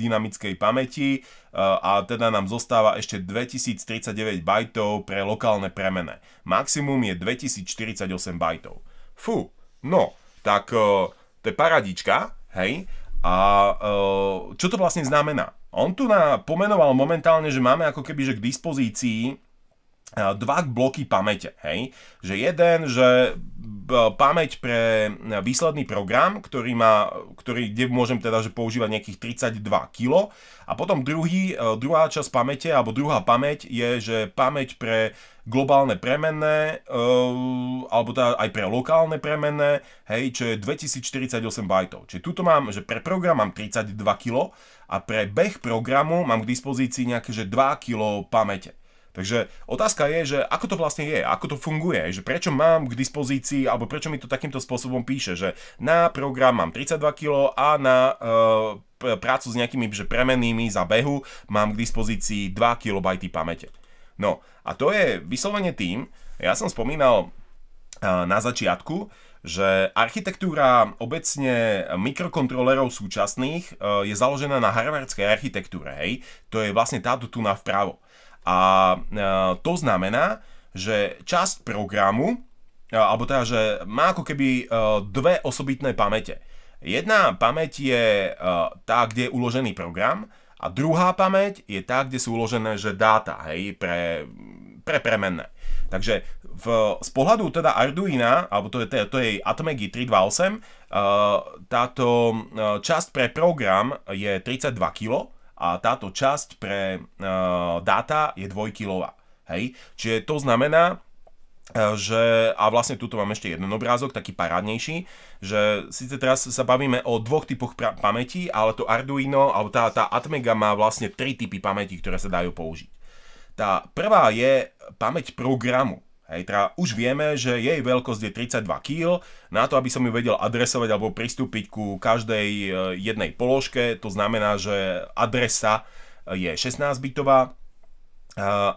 dynamickej pamäti e, a teda nám zostáva ešte 2039 bajtov pre lokálne premene. Maximum je 2048 bajtov. Fú, no, tak e, to je paradička, hej? A e, čo to vlastne znamená? On tu na, pomenoval momentálne, že máme ako keby že k dispozícii E, dva bloky pamäte, hej? Že jeden, že pamäť pre e, výsledný program, ktorý má, ktorý, kde môžem teda že používať nejakých 32 kg a potom druhý, e, druhá časť pamäte, alebo druhá pamäť je, že pamäť pre globálne premenné, alebo teda aj pre lokálne premenné, hej, čo je 2048 bajtov. Čiže tuto mám, že pre program mám 32 kg a pre beh programu mám k dispozícii nejaké, že 2 kg pamäte. Takže otázka je, že ako to vlastne je, ako to funguje, že prečo mám k dispozícii, alebo prečo mi to takýmto spôsobom píše, že na program mám 32 kg a na e, prácu s nejakými že premennými za behu mám k dispozícii 2 kB pamäte. No a to je vyslovene tým, ja som spomínal e, na začiatku, že architektúra obecne mikrokontrolerov súčasných e, je založená na harvardskej architektúre, hej, to je vlastne táto tu na vpravo. A e, to znamená, že časť programu, e, alebo teda, že má ako keby e, dve osobitné pamäte. Jedna pamäť je tá, kde je uložený program, a druhá pamäť je tá, kde sú uložené, že dáta, hej, pre, pre premenné. Takže v, z pohľadu teda Arduina, alebo to je, to je, to je Atomegi 328, táto časť pre program je 32 kg, a táto časť pre uh, e, data je dvojkilová. Hej? Čiže to znamená, e, že, a vlastne tuto mám ešte jeden obrázok, taký parádnejší, že síce teraz sa bavíme o dvoch typoch pamäti, ale to Arduino, alebo tá, tá Atmega má vlastne tri typy pamäti, ktoré sa dajú použiť. Tá prvá je pamäť programu. Hej, teda už vieme, že jej veľkosť je 32 kg, na to, aby som ju vedel adresovať alebo pristúpiť ku každej e, jednej položke, to znamená, že adresa e, je 16-bitová e,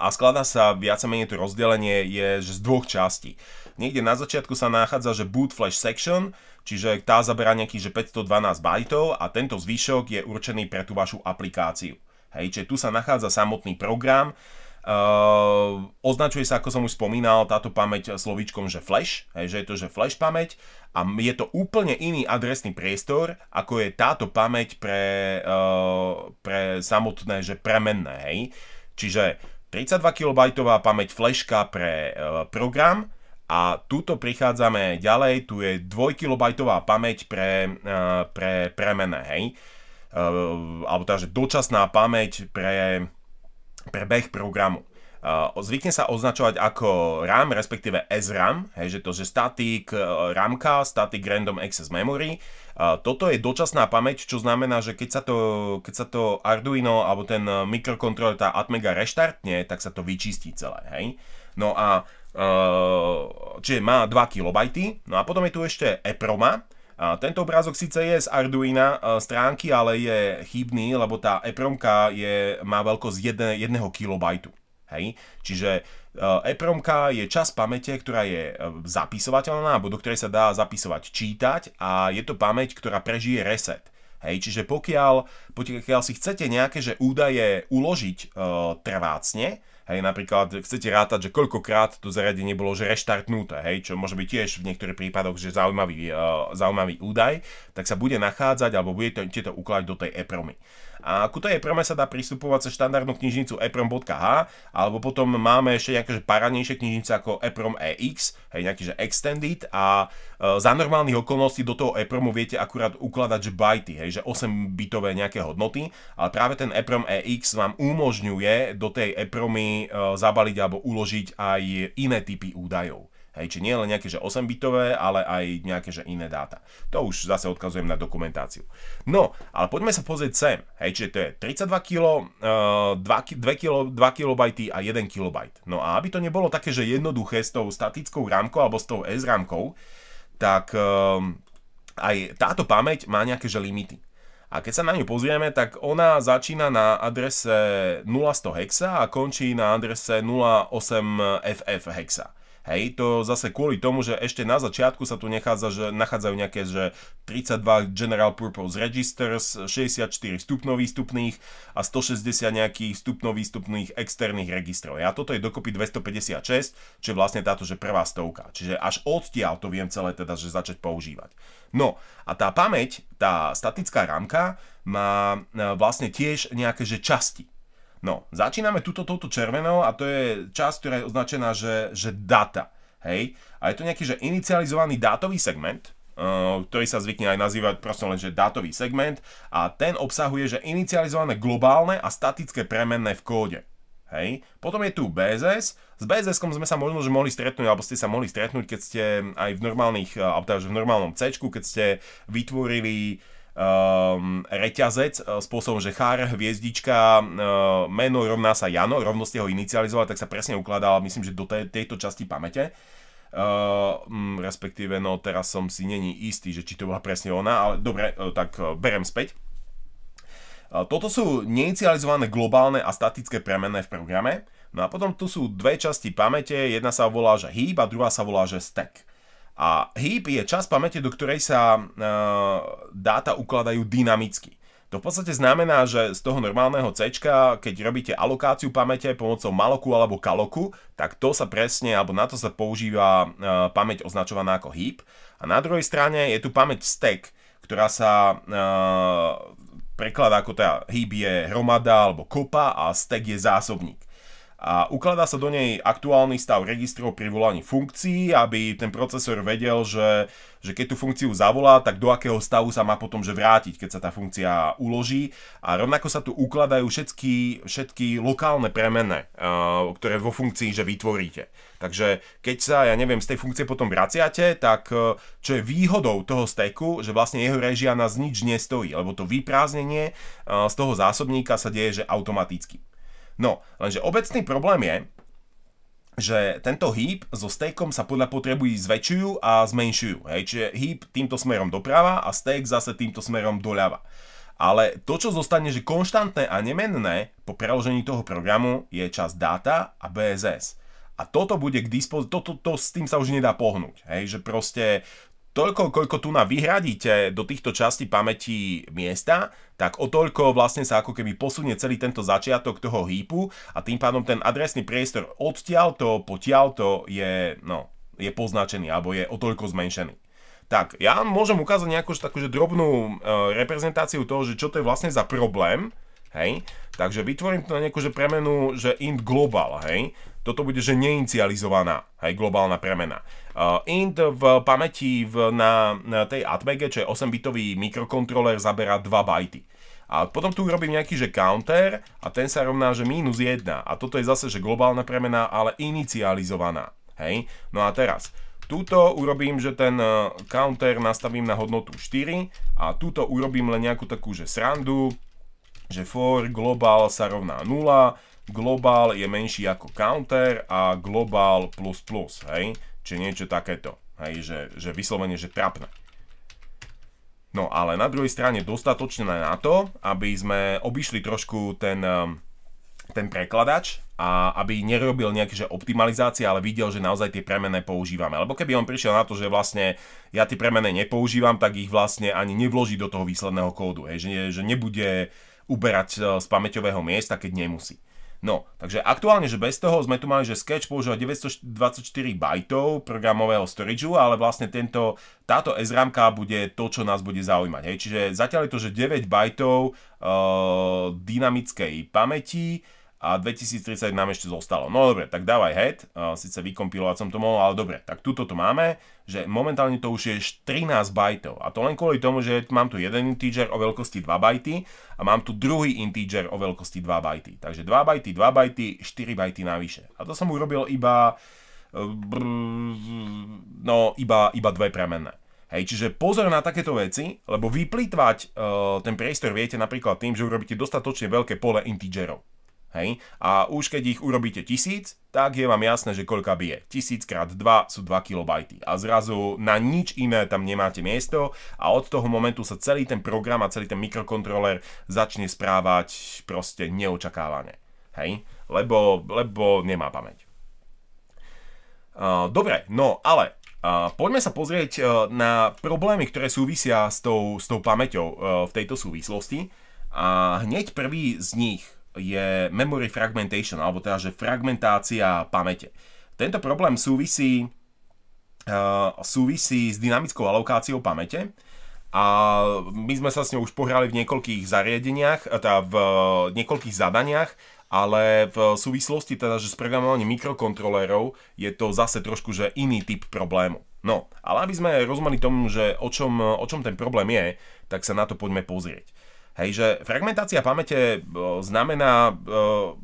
a skladá sa viac menej to rozdelenie je z dvoch častí. Niekde na začiatku sa nachádza, že boot flash section, čiže tá zaberá nejaký že 512 bajtov a tento zvyšok je určený pre tú vašu aplikáciu. Hej, čiže tu sa nachádza samotný program, Uh, označuje sa, ako som už spomínal, táto pamäť slovíčkom, že flash, hej, že je to, že flash pamäť a je to úplne iný adresný priestor, ako je táto pamäť pre, uh, pre samotné, že premenné, hej. Čiže 32 KB pamäť flashka pre uh, program a tuto prichádzame ďalej, tu je 2 KB pamäť pre, uh, pre premenné, hej. Uh, alebo takže dočasná pamäť pre prebeh programu. Uh, zvykne sa označovať ako RAM, respektíve SRAM, hej, že to, je static uh, RAMka, static random access memory. Uh, toto je dočasná pamäť, čo znamená, že keď sa to, keď sa to Arduino alebo ten mikrokontroler, tá Atmega reštartne, tak sa to vyčistí celé. Hej. No a čiže má 2 KB. No a potom je tu ešte EPROMA, tento obrázok síce je z Arduino e, stránky, ale je chybný, lebo tá EPROMka je, má veľkosť 1 kilobajtu. Hej? Čiže e, EPROMka je čas pamäte, ktorá je e, zapisovateľná, alebo do ktorej sa dá zapisovať, čítať a je to pamäť, ktorá prežije reset. Hej, čiže pokiaľ, pokiaľ si chcete nejaké že údaje uložiť e, trvácne, Hej, napríklad chcete rátať, že koľkokrát to zariadenie bolo že reštartnuté, hej, čo môže byť tiež v niektorých prípadoch že zaujímavý, uh, zaujímavý údaj, tak sa bude nachádzať alebo budete to ukladať do tej EPROMy. A ku tej EPROMe sa dá pristupovať cez štandardnú knižnicu EPROM.h alebo potom máme ešte nejaké paranejšie knižnice ako EPROM EX, hej, nejaký že Extended a e, za normálnych okolností do toho EPROMu viete akurát ukladať že byty, hej, že 8 bitové nejaké hodnoty, ale práve ten EPROM EX vám umožňuje do tej EPROMy e, zabaliť alebo uložiť aj iné typy údajov. Hej, či nie len nejaké, že 8-bitové, ale aj nejaké, že iné dáta. To už zase odkazujem na dokumentáciu. No, ale poďme sa pozrieť sem. Hej, čiže to je 32 kg, 2, 2 2 kB a 1 KB. No a aby to nebolo také, že jednoduché s tou statickou rámkou alebo s tou S rámkou, tak e, aj táto pamäť má nejaké že limity. A keď sa na ňu pozrieme, tak ona začína na adrese 0100 hexa a končí na adrese 08FF hexa. Hej, to zase kvôli tomu, že ešte na začiatku sa tu nechádza, že nachádzajú nejaké, že 32 General Purpose Registers, 64 výstupných a 160 nejakých výstupných externých registrov. A toto je dokopy 256, čo je vlastne táto, že prvá stovka. Čiže až odtiaľ to viem celé teda, že začať používať. No a tá pamäť, tá statická rámka má e, vlastne tiež nejaké, že časti. No, začíname tuto, touto červenou a to je časť, ktorá je označená, že, že data. Hej? A je to nejaký, že inicializovaný dátový segment, eh, ktorý sa zvykne aj nazývať proste len, že dátový segment a ten obsahuje, že inicializované globálne a statické premenné v kóde. Hej. Potom je tu BSS. S bss sme sa možno, že mohli stretnúť, alebo ste sa mohli stretnúť, keď ste aj v normálnych, alebo teda, v normálnom C, keď ste vytvorili um, reťazec e, spôsobom, že chár, hviezdička, uh, meno rovná sa Jano, rovno ste ho inicializovali, tak sa presne ukladal, myslím, že do tej, tejto časti pamäte. Uh, respektíve, no teraz som si není istý, že či to bola presne ona, ale dobre, uh, tak uh, berem späť. Uh, toto sú neinicializované globálne a statické premenné v programe. No a potom tu sú dve časti pamäte, jedna sa volá, že heap a druhá sa volá, že stack. A heap je čas pamäte, do ktorej sa e, dáta ukladajú dynamicky. To v podstate znamená, že z toho normálneho C, keď robíte alokáciu pamäte pomocou maloku alebo kaloku, tak to sa presne, alebo na to sa používa e, pamäť označovaná ako heap. A na druhej strane je tu pamäť stack, ktorá sa e, prekladá ako teda heap je hromada alebo kopa a stack je zásobník a ukladá sa do nej aktuálny stav registrov pri volaní funkcií, aby ten procesor vedel, že, že keď tú funkciu zavolá, tak do akého stavu sa má potom že vrátiť, keď sa tá funkcia uloží. A rovnako sa tu ukladajú všetky, všetky lokálne premene, eh, ktoré vo funkcii že vytvoríte. Takže keď sa, ja neviem, z tej funkcie potom vraciate, tak eh, čo je výhodou toho steku, že vlastne jeho režia nás nič nestojí, lebo to vyprázdnenie eh, z toho zásobníka sa deje že automaticky. No, lenže obecný problém je, že tento hýb so stejkom sa podľa potreby zväčšujú a zmenšujú. Hej? Čiže hýb týmto smerom doprava a stake zase týmto smerom doľava. Ale to, čo zostane, že konštantné a nemenné po preložení toho programu je čas data a BSS. A toto bude k dispozícii, toto to, to, s tým sa už nedá pohnúť. Hej? Že proste toľko, koľko tu na vyhradíte do týchto častí pamäti miesta, tak o toľko vlastne sa ako keby posunie celý tento začiatok toho hýpu a tým pádom ten adresný priestor odtiaľto potiaľto je, no, je poznačený alebo je o toľko zmenšený. Tak, ja môžem ukázať nejakú takúže drobnú e, reprezentáciu toho, že čo to je vlastne za problém, hej. Takže vytvorím to na nejakú premenu, že int global, hej. Toto bude, že neinicializovaná aj globálna premena. Uh, int v pamäti v, na, na tej Atmege, čo je 8-bitový mikrokontroler, zabera 2 bajty. A potom tu urobím nejaký, že counter a ten sa rovná, že minus 1. A toto je zase, že globálna premena, ale inicializovaná. Hej? No a teraz, Tuto urobím, že ten uh, counter nastavím na hodnotu 4 a túto urobím len nejakú takú, že srandu, že for global sa rovná 0, global je menší ako counter a global plus plus, hej? Čiže niečo takéto, hej? Že, že vyslovene, že trapné. No ale na druhej strane dostatočne na to, aby sme obišli trošku ten, um, ten prekladač a aby nerobil nejaké že optimalizácie, ale videl, že naozaj tie premene používame. Lebo keby on prišiel na to, že vlastne ja tie premene nepoužívam, tak ich vlastne ani nevloží do toho výsledného kódu. Hej, že, že nebude uberať e, z pamäťového miesta, keď nemusí. No, takže aktuálne, že bez toho sme tu mali, že Sketch používa 924 bajtov programového storageu, ale vlastne tento, táto SRAM bude to, čo nás bude zaujímať. Hej. Čiže zatiaľ je to, že 9 bajtov uh, dynamickej pamäti, a 2030 nám ešte zostalo. No dobre, tak dávaj head, síce vykompilovať som to mohol, ale dobre, tak tuto to máme, že momentálne to už je 13 bajtov a to len kvôli tomu, že mám tu jeden integer o veľkosti 2 bajty a mám tu druhý integer o veľkosti 2 bajty. Takže 2 bajty, 2 bajty, 4 bajty navyše. A to som urobil iba e, no iba, iba dve premenné. Hej, čiže pozor na takéto veci, lebo vyplýtvať uh, ten priestor viete napríklad tým, že urobíte dostatočne veľké pole integerov. Hej? A už keď ich urobíte tisíc, tak je vám jasné, že koľka bije. 1000 krát 2 sú 2 kB. A zrazu na nič iné tam nemáte miesto a od toho momentu sa celý ten program a celý ten mikrokontroler začne správať proste neočakávane. Hej? Lebo, lebo nemá pamäť. dobre, no ale poďme sa pozrieť e, na problémy, ktoré súvisia s tou, s tou pamäťou e, v tejto súvislosti. A hneď prvý z nich je memory fragmentation, alebo teda, že fragmentácia pamäte. Tento problém súvisí, uh, súvisí s dynamickou alokáciou pamäte a my sme sa s ňou už pohrali v niekoľkých zariadeniach, eh, teda v eh, niekoľkých zadaniach, ale v súvislosti teda, že s programovaním mikrokontrolérov je to zase trošku, že iný typ problému. No, ale aby sme rozumeli tomu, že o čom, o čom ten problém je, tak sa na to poďme pozrieť. Hej, že fragmentácia pamäte e, znamená, e,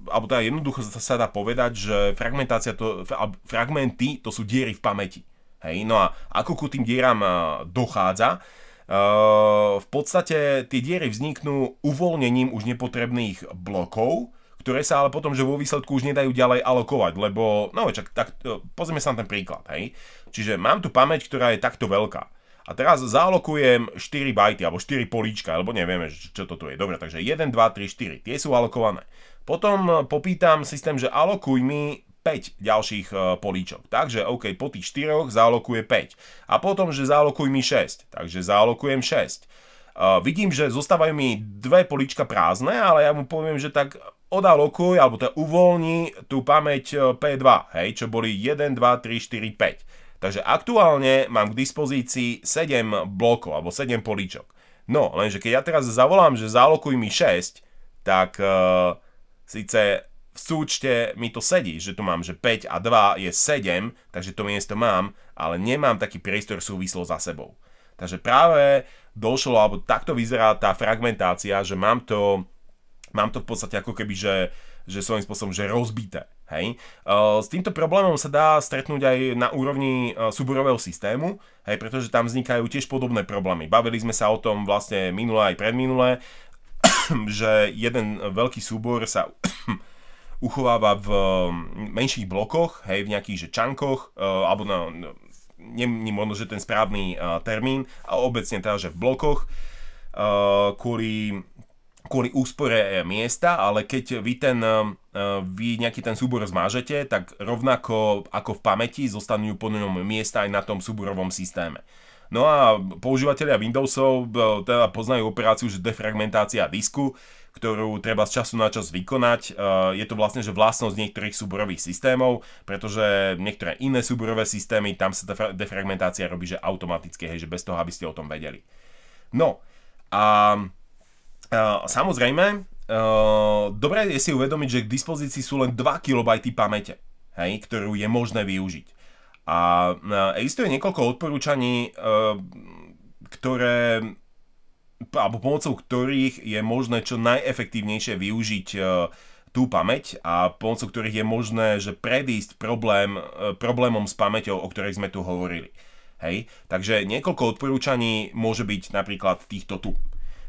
alebo teda jednoducho sa dá povedať, že fragmentácia to, fragmenty to sú diery v pamäti. Hej, no a ako ku tým dieram e, dochádza, v podstate tie diery vzniknú uvoľnením už nepotrebných blokov, ktoré sa ale potom, že vo výsledku už nedajú ďalej alokovať, lebo, no čak, tak pozrieme sa na ten príklad, hej. Čiže mám tu pamäť, ktorá je takto veľká a teraz zálokujem 4 bajty, alebo 4 políčka, alebo nevieme, čo to tu je. Dobre, takže 1, 2, 3, 4, tie sú alokované. Potom e, popýtam systém, že alokuj mi 5 ďalších e, políčok. Takže OK, po tých 4 zálokuje 5. A potom, že zálokuj mi 6. Takže zálokujem 6. Uh, e, vidím, že zostávajú mi dve políčka prázdne, ale ja mu poviem, že tak odalokuj, alebo teda uvoľni tú pamäť P2, hej, čo boli 1, 2, 3, 4, 5. Takže aktuálne mám k dispozícii 7 blokov alebo 7 políčok. No, lenže keď ja teraz zavolám, že zálokuj mi 6, tak uh, síce v súčte mi to sedí, že tu mám, že 5 a 2 je 7, takže to miesto mám, ale nemám taký priestor súvislo za sebou. Takže práve došlo, alebo takto vyzerá tá fragmentácia, že mám to, mám to v podstate ako keby, že uh, že svojím spôsobom, že rozbité. Hej. S týmto problémom sa dá stretnúť aj na úrovni súborového systému, hej, pretože tam vznikajú tiež podobné problémy. Bavili sme sa o tom vlastne minule aj predminule, že jeden veľký súbor sa uchováva v menších blokoch, hej, v nejakých že čankoch, alebo na, nie, nie možno, že ten správny termín, a obecne teda, že v blokoch, kvôli kvôli úspore eh, miesta, ale keď vy ten eh, eh, vy nejaký ten súbor zmážete, tak rovnako ako v pamäti zostanú po ňom miesta aj na tom súborovom systéme. No a používateľia Windowsov teda poznajú operáciu že defragmentácia disku, ktorú treba z času na čas vykonať. Je to vlastne že vlastnosť niektorých súborových systémov, pretože niektoré iné súborové systémy, tam sa tá defragmentácia robí že automaticky, hej, že bez toho, aby ste o tom vedeli. No a Eh, samozrejme, uh, eh, dobré je si uvedomiť, že k dispozícii sú len 2 KB pamäte, hej, ktorú je možné využiť. A uh, existuje niekoľko odporúčaní, uh, ktoré alebo pomocou ktorých je možné čo najefektívnejšie využiť tú pamäť a pomocou ktorých je možné, že predísť problém, problémom s pamäťou, o ktorých sme tu hovorili. Hej? Takže niekoľko odporúčaní môže byť napríklad týchto tu.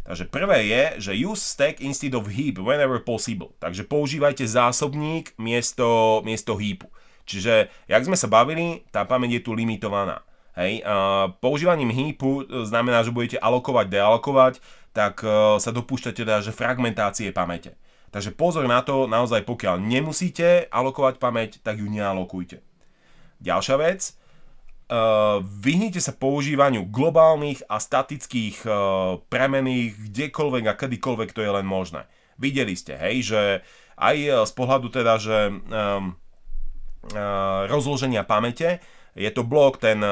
Takže prvé je, že use stack instead of heap whenever possible. Takže používajte zásobník miesto, miesto heapu. Čiže, jak sme sa bavili, tá pamäť je tu limitovaná. Hej, uh, používaním heapu e, znamená, že budete alokovať, dealokovať, tak uh, sa dopúšťate teda, že fragmentácie pamäte. Takže pozor na to, naozaj pokiaľ nemusíte alokovať pamäť, tak ju nealokujte. Ďalšia vec, Eh, vyhnite sa používaniu globálnych a statických eh, premených kdekoľvek a kedykoľvek to je len možné. Videli ste, hej, že aj eh, z pohľadu teda, že rozloženia pamäte, je to blok, ten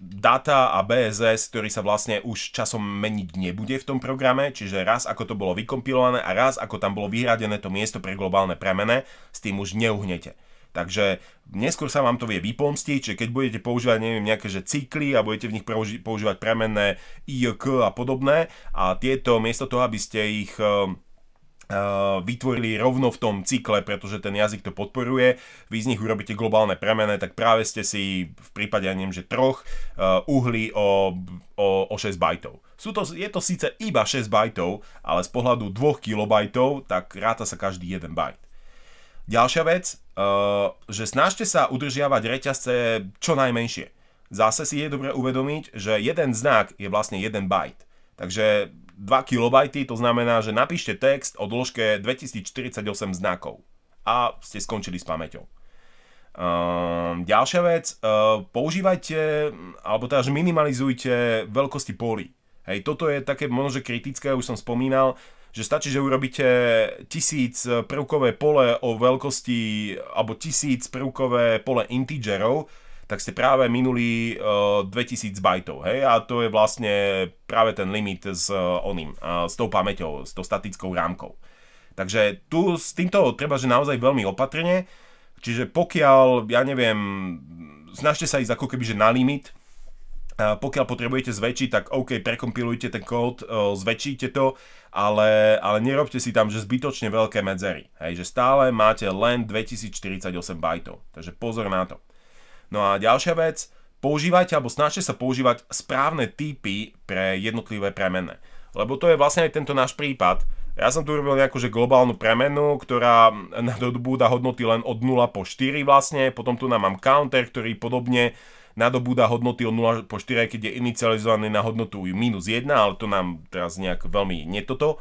data a BSS, ktorý sa vlastne už časom meniť nebude v tom programe, čiže raz ako to bolo vykompilované a raz ako tam bolo vyhradené to miesto pre globálne premene, s tým už neuhnete. Takže neskôr sa vám to vie vypomstiť, že keď budete používať neviem, nejaké že cykly a budete v nich používať premenné IK a podobné a tieto miesto toho, aby ste ich e, e, vytvorili rovno v tom cykle, pretože ten jazyk to podporuje, vy z nich urobíte globálne premene, tak práve ste si v prípade, ja neviem, že troch e, uhli o, o, o 6 bajtov. Sú to, je to síce iba 6 bajtov, ale z pohľadu 2 kilobajtov, tak ráta sa každý jeden bajt. Ďalšia vec, eh, že snažte sa udržiavať reťazce čo najmenšie. Zase si je dobre uvedomiť, že jeden znak je vlastne jeden byte. Takže 2 KB to znamená, že napíšte text o dĺžke 2048 znakov a ste skončili s pamäťou. Ehm, ďalšia vec, eh, používajte, alebo teda, minimalizujte veľkosti polí. Hej, toto je také možno, že kritické, už som spomínal, že stačí, že urobíte tisíc prvkové pole o veľkosti, alebo tisíc prvkové pole integerov, tak ste práve minuli uh, eh, 2000 bajtov, hej, a to je vlastne práve ten limit s uh, oným, uh, s tou pamäťou, s tou statickou rámkou. Takže tu s týmto treba, že naozaj veľmi opatrne, čiže pokiaľ, ja neviem, snažte sa ísť ako keby, že na limit, uh, pokiaľ potrebujete zväčšiť, tak OK, prekompilujte ten kód, uh, zväčšíte to ale, ale nerobte si tam, že zbytočne veľké medzery. Hej, že stále máte len 2048 bajtov. Takže pozor na to. No a ďalšia vec, používajte alebo snažte sa používať správne typy pre jednotlivé premenné. Lebo to je vlastne aj tento náš prípad. Ja som tu robil nejakú že globálnu premenu, ktorá dá hodnoty len od 0 po 4 vlastne, potom tu nám mám counter, ktorý podobne nadobúda hodnoty od 0 po 4, keď je inicializovaný na hodnotu minus 1, ale to nám teraz nejak veľmi netoto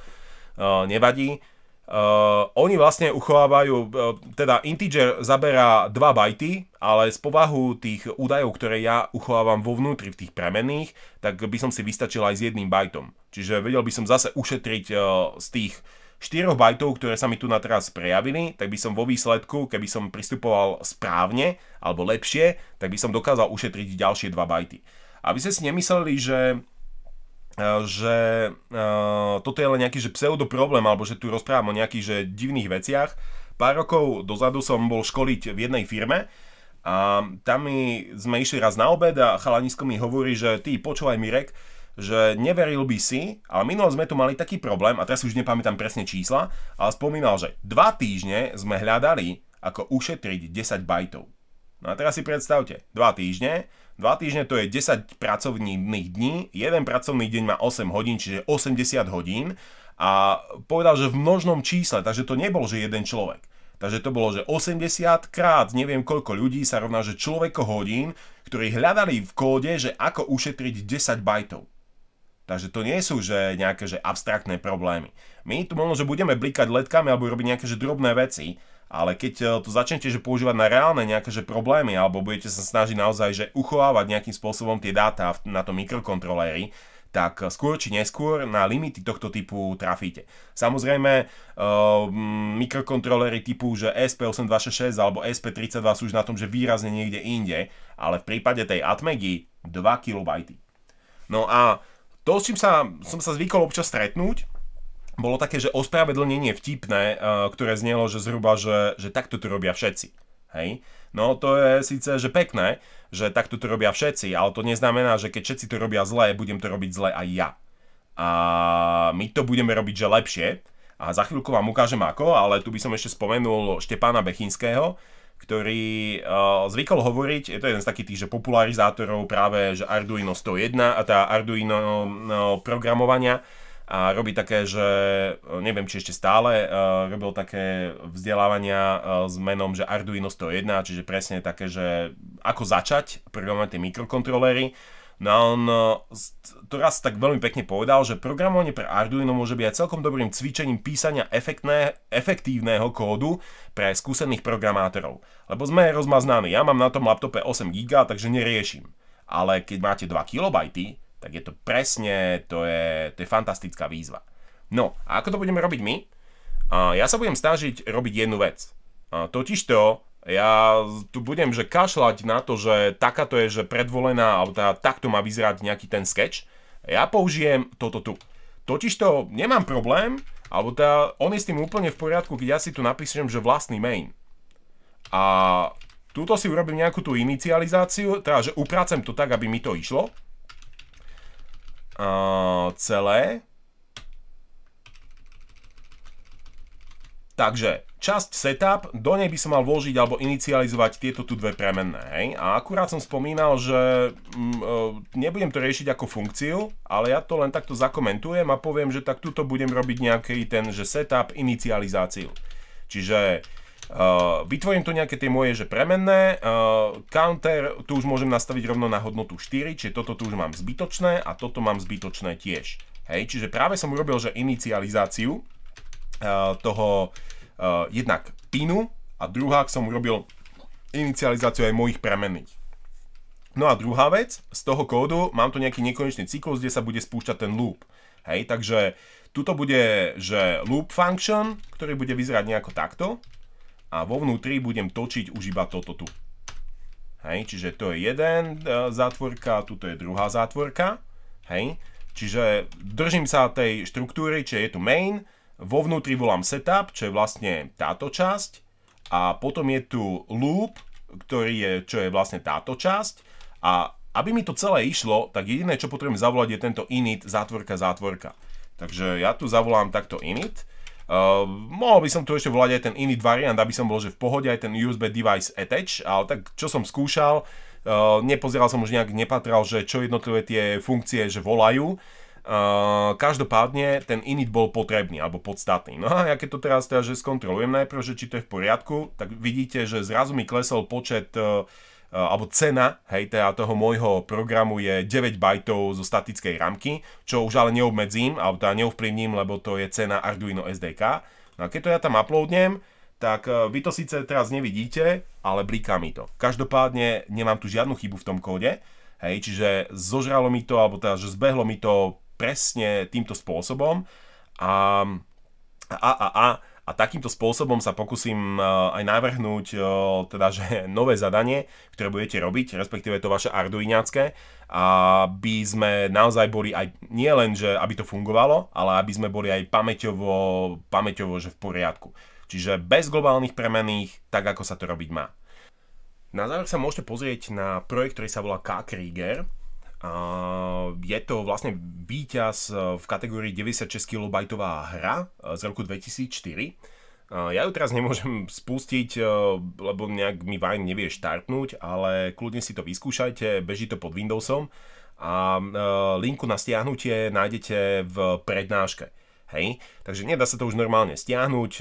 uh, nevadí. Uh, oni vlastne uchovávajú, uh, teda integer zaberá 2 bajty, ale z povahu tých údajov, ktoré ja uchovávam vo vnútri v tých premenných, tak by som si vystačil aj s jedným bajtom. Čiže vedel by som zase ušetriť uh, z tých uh, 4 bajtov, ktoré sa mi tu na teraz prejavili, tak by som vo výsledku, keby som pristupoval správne alebo lepšie, tak by som dokázal ušetriť ďalšie 2 bajty. Aby ste si nemysleli, že e, že uh, toto je len nejaký že pseudo problém, alebo že tu rozprávam o nejakých že divných veciach. Pár rokov dozadu som bol školiť v jednej firme a tam mi, sme išli raz na obed a chalanisko mi hovorí, že ty počúvaj Mirek, uh, že neveril by si, ale minulo sme tu mali taký problém, a teraz už nepamätám presne čísla, ale spomínal, že 2 týždne sme hľadali, ako ušetriť 10 bajtov. No a teraz si predstavte, 2 týždne, 2 týždne to je 10 pracovných dní, jeden pracovný deň má 8 hodín, čiže 80 hodín a povedal, že v množnom čísle, takže to nebol, že jeden človek. Takže to bolo, že 80 krát neviem koľko ľudí sa rovná, že človeko hodín, ktorí hľadali v kóde, že ako ušetriť 10 bajtov. Takže to nie sú že nejaké že abstraktné problémy. My tu možno, že budeme blikať letkami alebo robiť nejaké že drobné veci, ale keď e, to začnete že používať na reálne nejaké že problémy alebo budete sa snažiť naozaj že uchovávať nejakým spôsobom tie dáta na tom mikrokontroléri, tak e, skôr či neskôr na limity tohto typu trafíte. Samozrejme, uh, e, mikrokontrolery typu že SP8266 alebo SP32 sú už na tom, že výrazne niekde inde, ale v prípade tej Atmegy 2 KB. No a to, s čím sa, som sa zvykol občas stretnúť, bolo také, že ospravedlnenie vtipné, eh, ktoré znelo, že zhruba, že, že takto to robia všetci. Hej? No to je síce, že pekné, že takto to robia všetci, ale to neznamená, že keď všetci to robia zle, budem to robiť zle aj ja. A my to budeme robiť, že lepšie. A za chvíľku vám ukážem ako, ale tu by som ešte spomenul Štepána Bechinského, ktorý uh, zvykol hovoriť, je to jeden z takých tých, že popularizátorov práve, že Arduino 101 a tá Arduino no, programovania a robí také, že eh, neviem, či ešte stále uh, robil také vzdelávania uh, s menom, že Arduino 101, čiže presne také, že ako začať programovať tie mikrokontrolery No a on e, to raz tak veľmi pekne povedal, že programovanie pre Arduino môže byť aj celkom dobrým cvičením písania efektné, efektívneho kódu pre skúsených programátorov. Lebo sme rozmaznáni, ja mám na tom laptope 8 GB, takže neriešim. Ale keď máte 2 KB, tak je to presne, to je, to je fantastická výzva. No, a ako to budeme robiť my? Ja sa budem snažiť robiť jednu vec. Totiž to. Ja tu budem že kašľať na to, že takáto je, že predvolená, alebo teda takto má vyzerať nejaký ten sketch. Ja použijem toto tu. Totižto nemám problém, alebo teda on je s tým úplne v poriadku, keď ja si tu napíšem, že vlastný main. A túto si urobím nejakú tú inicializáciu, teda že upracem to tak, aby mi to išlo. A celé. Takže časť setup, do nej by som mal vložiť alebo inicializovať tieto tu dve premenné. Hej? A akurát som spomínal, že mm, e, nebudem to riešiť ako funkciu, ale ja to len takto zakomentujem a poviem, že tak tuto budem robiť nejaký ten, že setup inicializáciu. Čiže Uh, vytvorím tu nejaké tie moje, že premenné, uh, counter tu už môžem nastaviť rovno na hodnotu 4, čiže toto tu už mám zbytočné a toto mám zbytočné tiež. Hej, čiže práve som urobil, že inicializáciu, Eh, toho eh, jednak pinu a druhá som urobil inicializáciu aj mojich premenných. No a druhá vec, z toho kódu mám tu nejaký nekonečný cyklus, kde sa bude spúšťať ten loop. Hej, takže tuto bude, že loop function, ktorý bude vyzerať nejako takto a vo vnútri budem točiť už iba toto tu. Hej, čiže to je jeden eh, zátvorka, tuto je druhá zátvorka. Hej, čiže držím sa tej štruktúry, čiže je tu main, vo vnútri volám setup, čo je vlastne táto časť. A potom je tu loop, ktorý je, čo je vlastne táto časť. A aby mi to celé išlo, tak jediné, čo potrebujem zavolať, je tento init, zátvorka, zátvorka. Takže ja tu zavolám takto init. Uh, mohol by som tu ešte volať aj ten init variant, aby som bol, že v pohode aj ten USB device attach, ale tak čo som skúšal, uh, nepozeral som už nejak, nepatral, že čo jednotlivé tie funkcie, že volajú, Eh, každopádne ten init bol potrebný alebo podstatný. No a ja keď to teraz teda, že skontrolujem najprv, že či to je v poriadku, tak vidíte, že zrazu mi klesol počet uh, alebo cena hej, teda toho môjho programu je 9 bajtov zo statickej ramky, čo už ale neobmedzím, alebo teda neovplyvním, lebo to je cena Arduino SDK. No a keď to ja tam uploadnem, tak vy to síce teraz nevidíte, ale bliká mi to. Každopádne nemám tu žiadnu chybu v tom kóde, hej, čiže zožralo mi to, alebo teda, že zbehlo mi to presne týmto spôsobom a a, a, a, a takýmto spôsobom sa pokúsim e, aj navrhnúť e, teda, že nové zadanie, ktoré budete robiť, respektíve to vaše arduinácké, aby sme naozaj boli aj, nie len, že aby to fungovalo, ale aby sme boli aj pamäťovo, pamäťovo že v poriadku. Čiže bez globálnych premených, tak ako sa to robiť má. Na záver sa môžete pozrieť na projekt, ktorý sa volá K-Krieger, Eh, je to vlastne víťaz eh, v kategórii 96 kB hra eh, z roku 2004. Ja ju teraz nemôžem spustiť, lebo nejak mi Vine nevie štartnúť, ale kľudne si to vyskúšajte, beží to pod Windowsom a linku na stiahnutie nájdete v prednáške. Hej? Takže nedá sa to už normálne stiahnuť,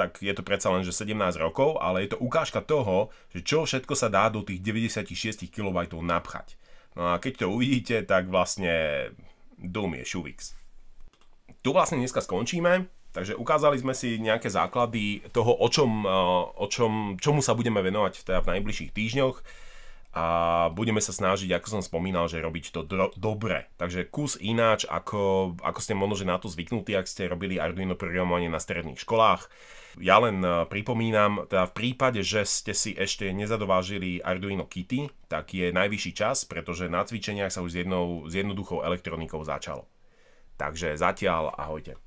tak je to predsa len, že 17 rokov, ale je to ukážka toho, že čo všetko sa dá do tých 96 kB napchať. No a keď to uvidíte, tak vlastne Doom je Šuvix. Tu vlastne dneska skončíme, takže ukázali sme si nejaké základy toho, o čom, o čom, čomu sa budeme venovať v, teda v najbližších týždňoch a budeme sa snažiť, ako som spomínal, že robiť to do- dobre. Takže kus ináč, ako, ako ste možno že na to zvyknutí, ak ste robili Arduino programovanie na stredných školách. Ja len e, pripomínam, teda v prípade, že ste si ešte nezadovážili Arduino Kitty, tak je najvyšší čas, pretože na cvičeniach sa už s, jednou, s jednoduchou elektronikou začalo. Takže zatiaľ ahojte.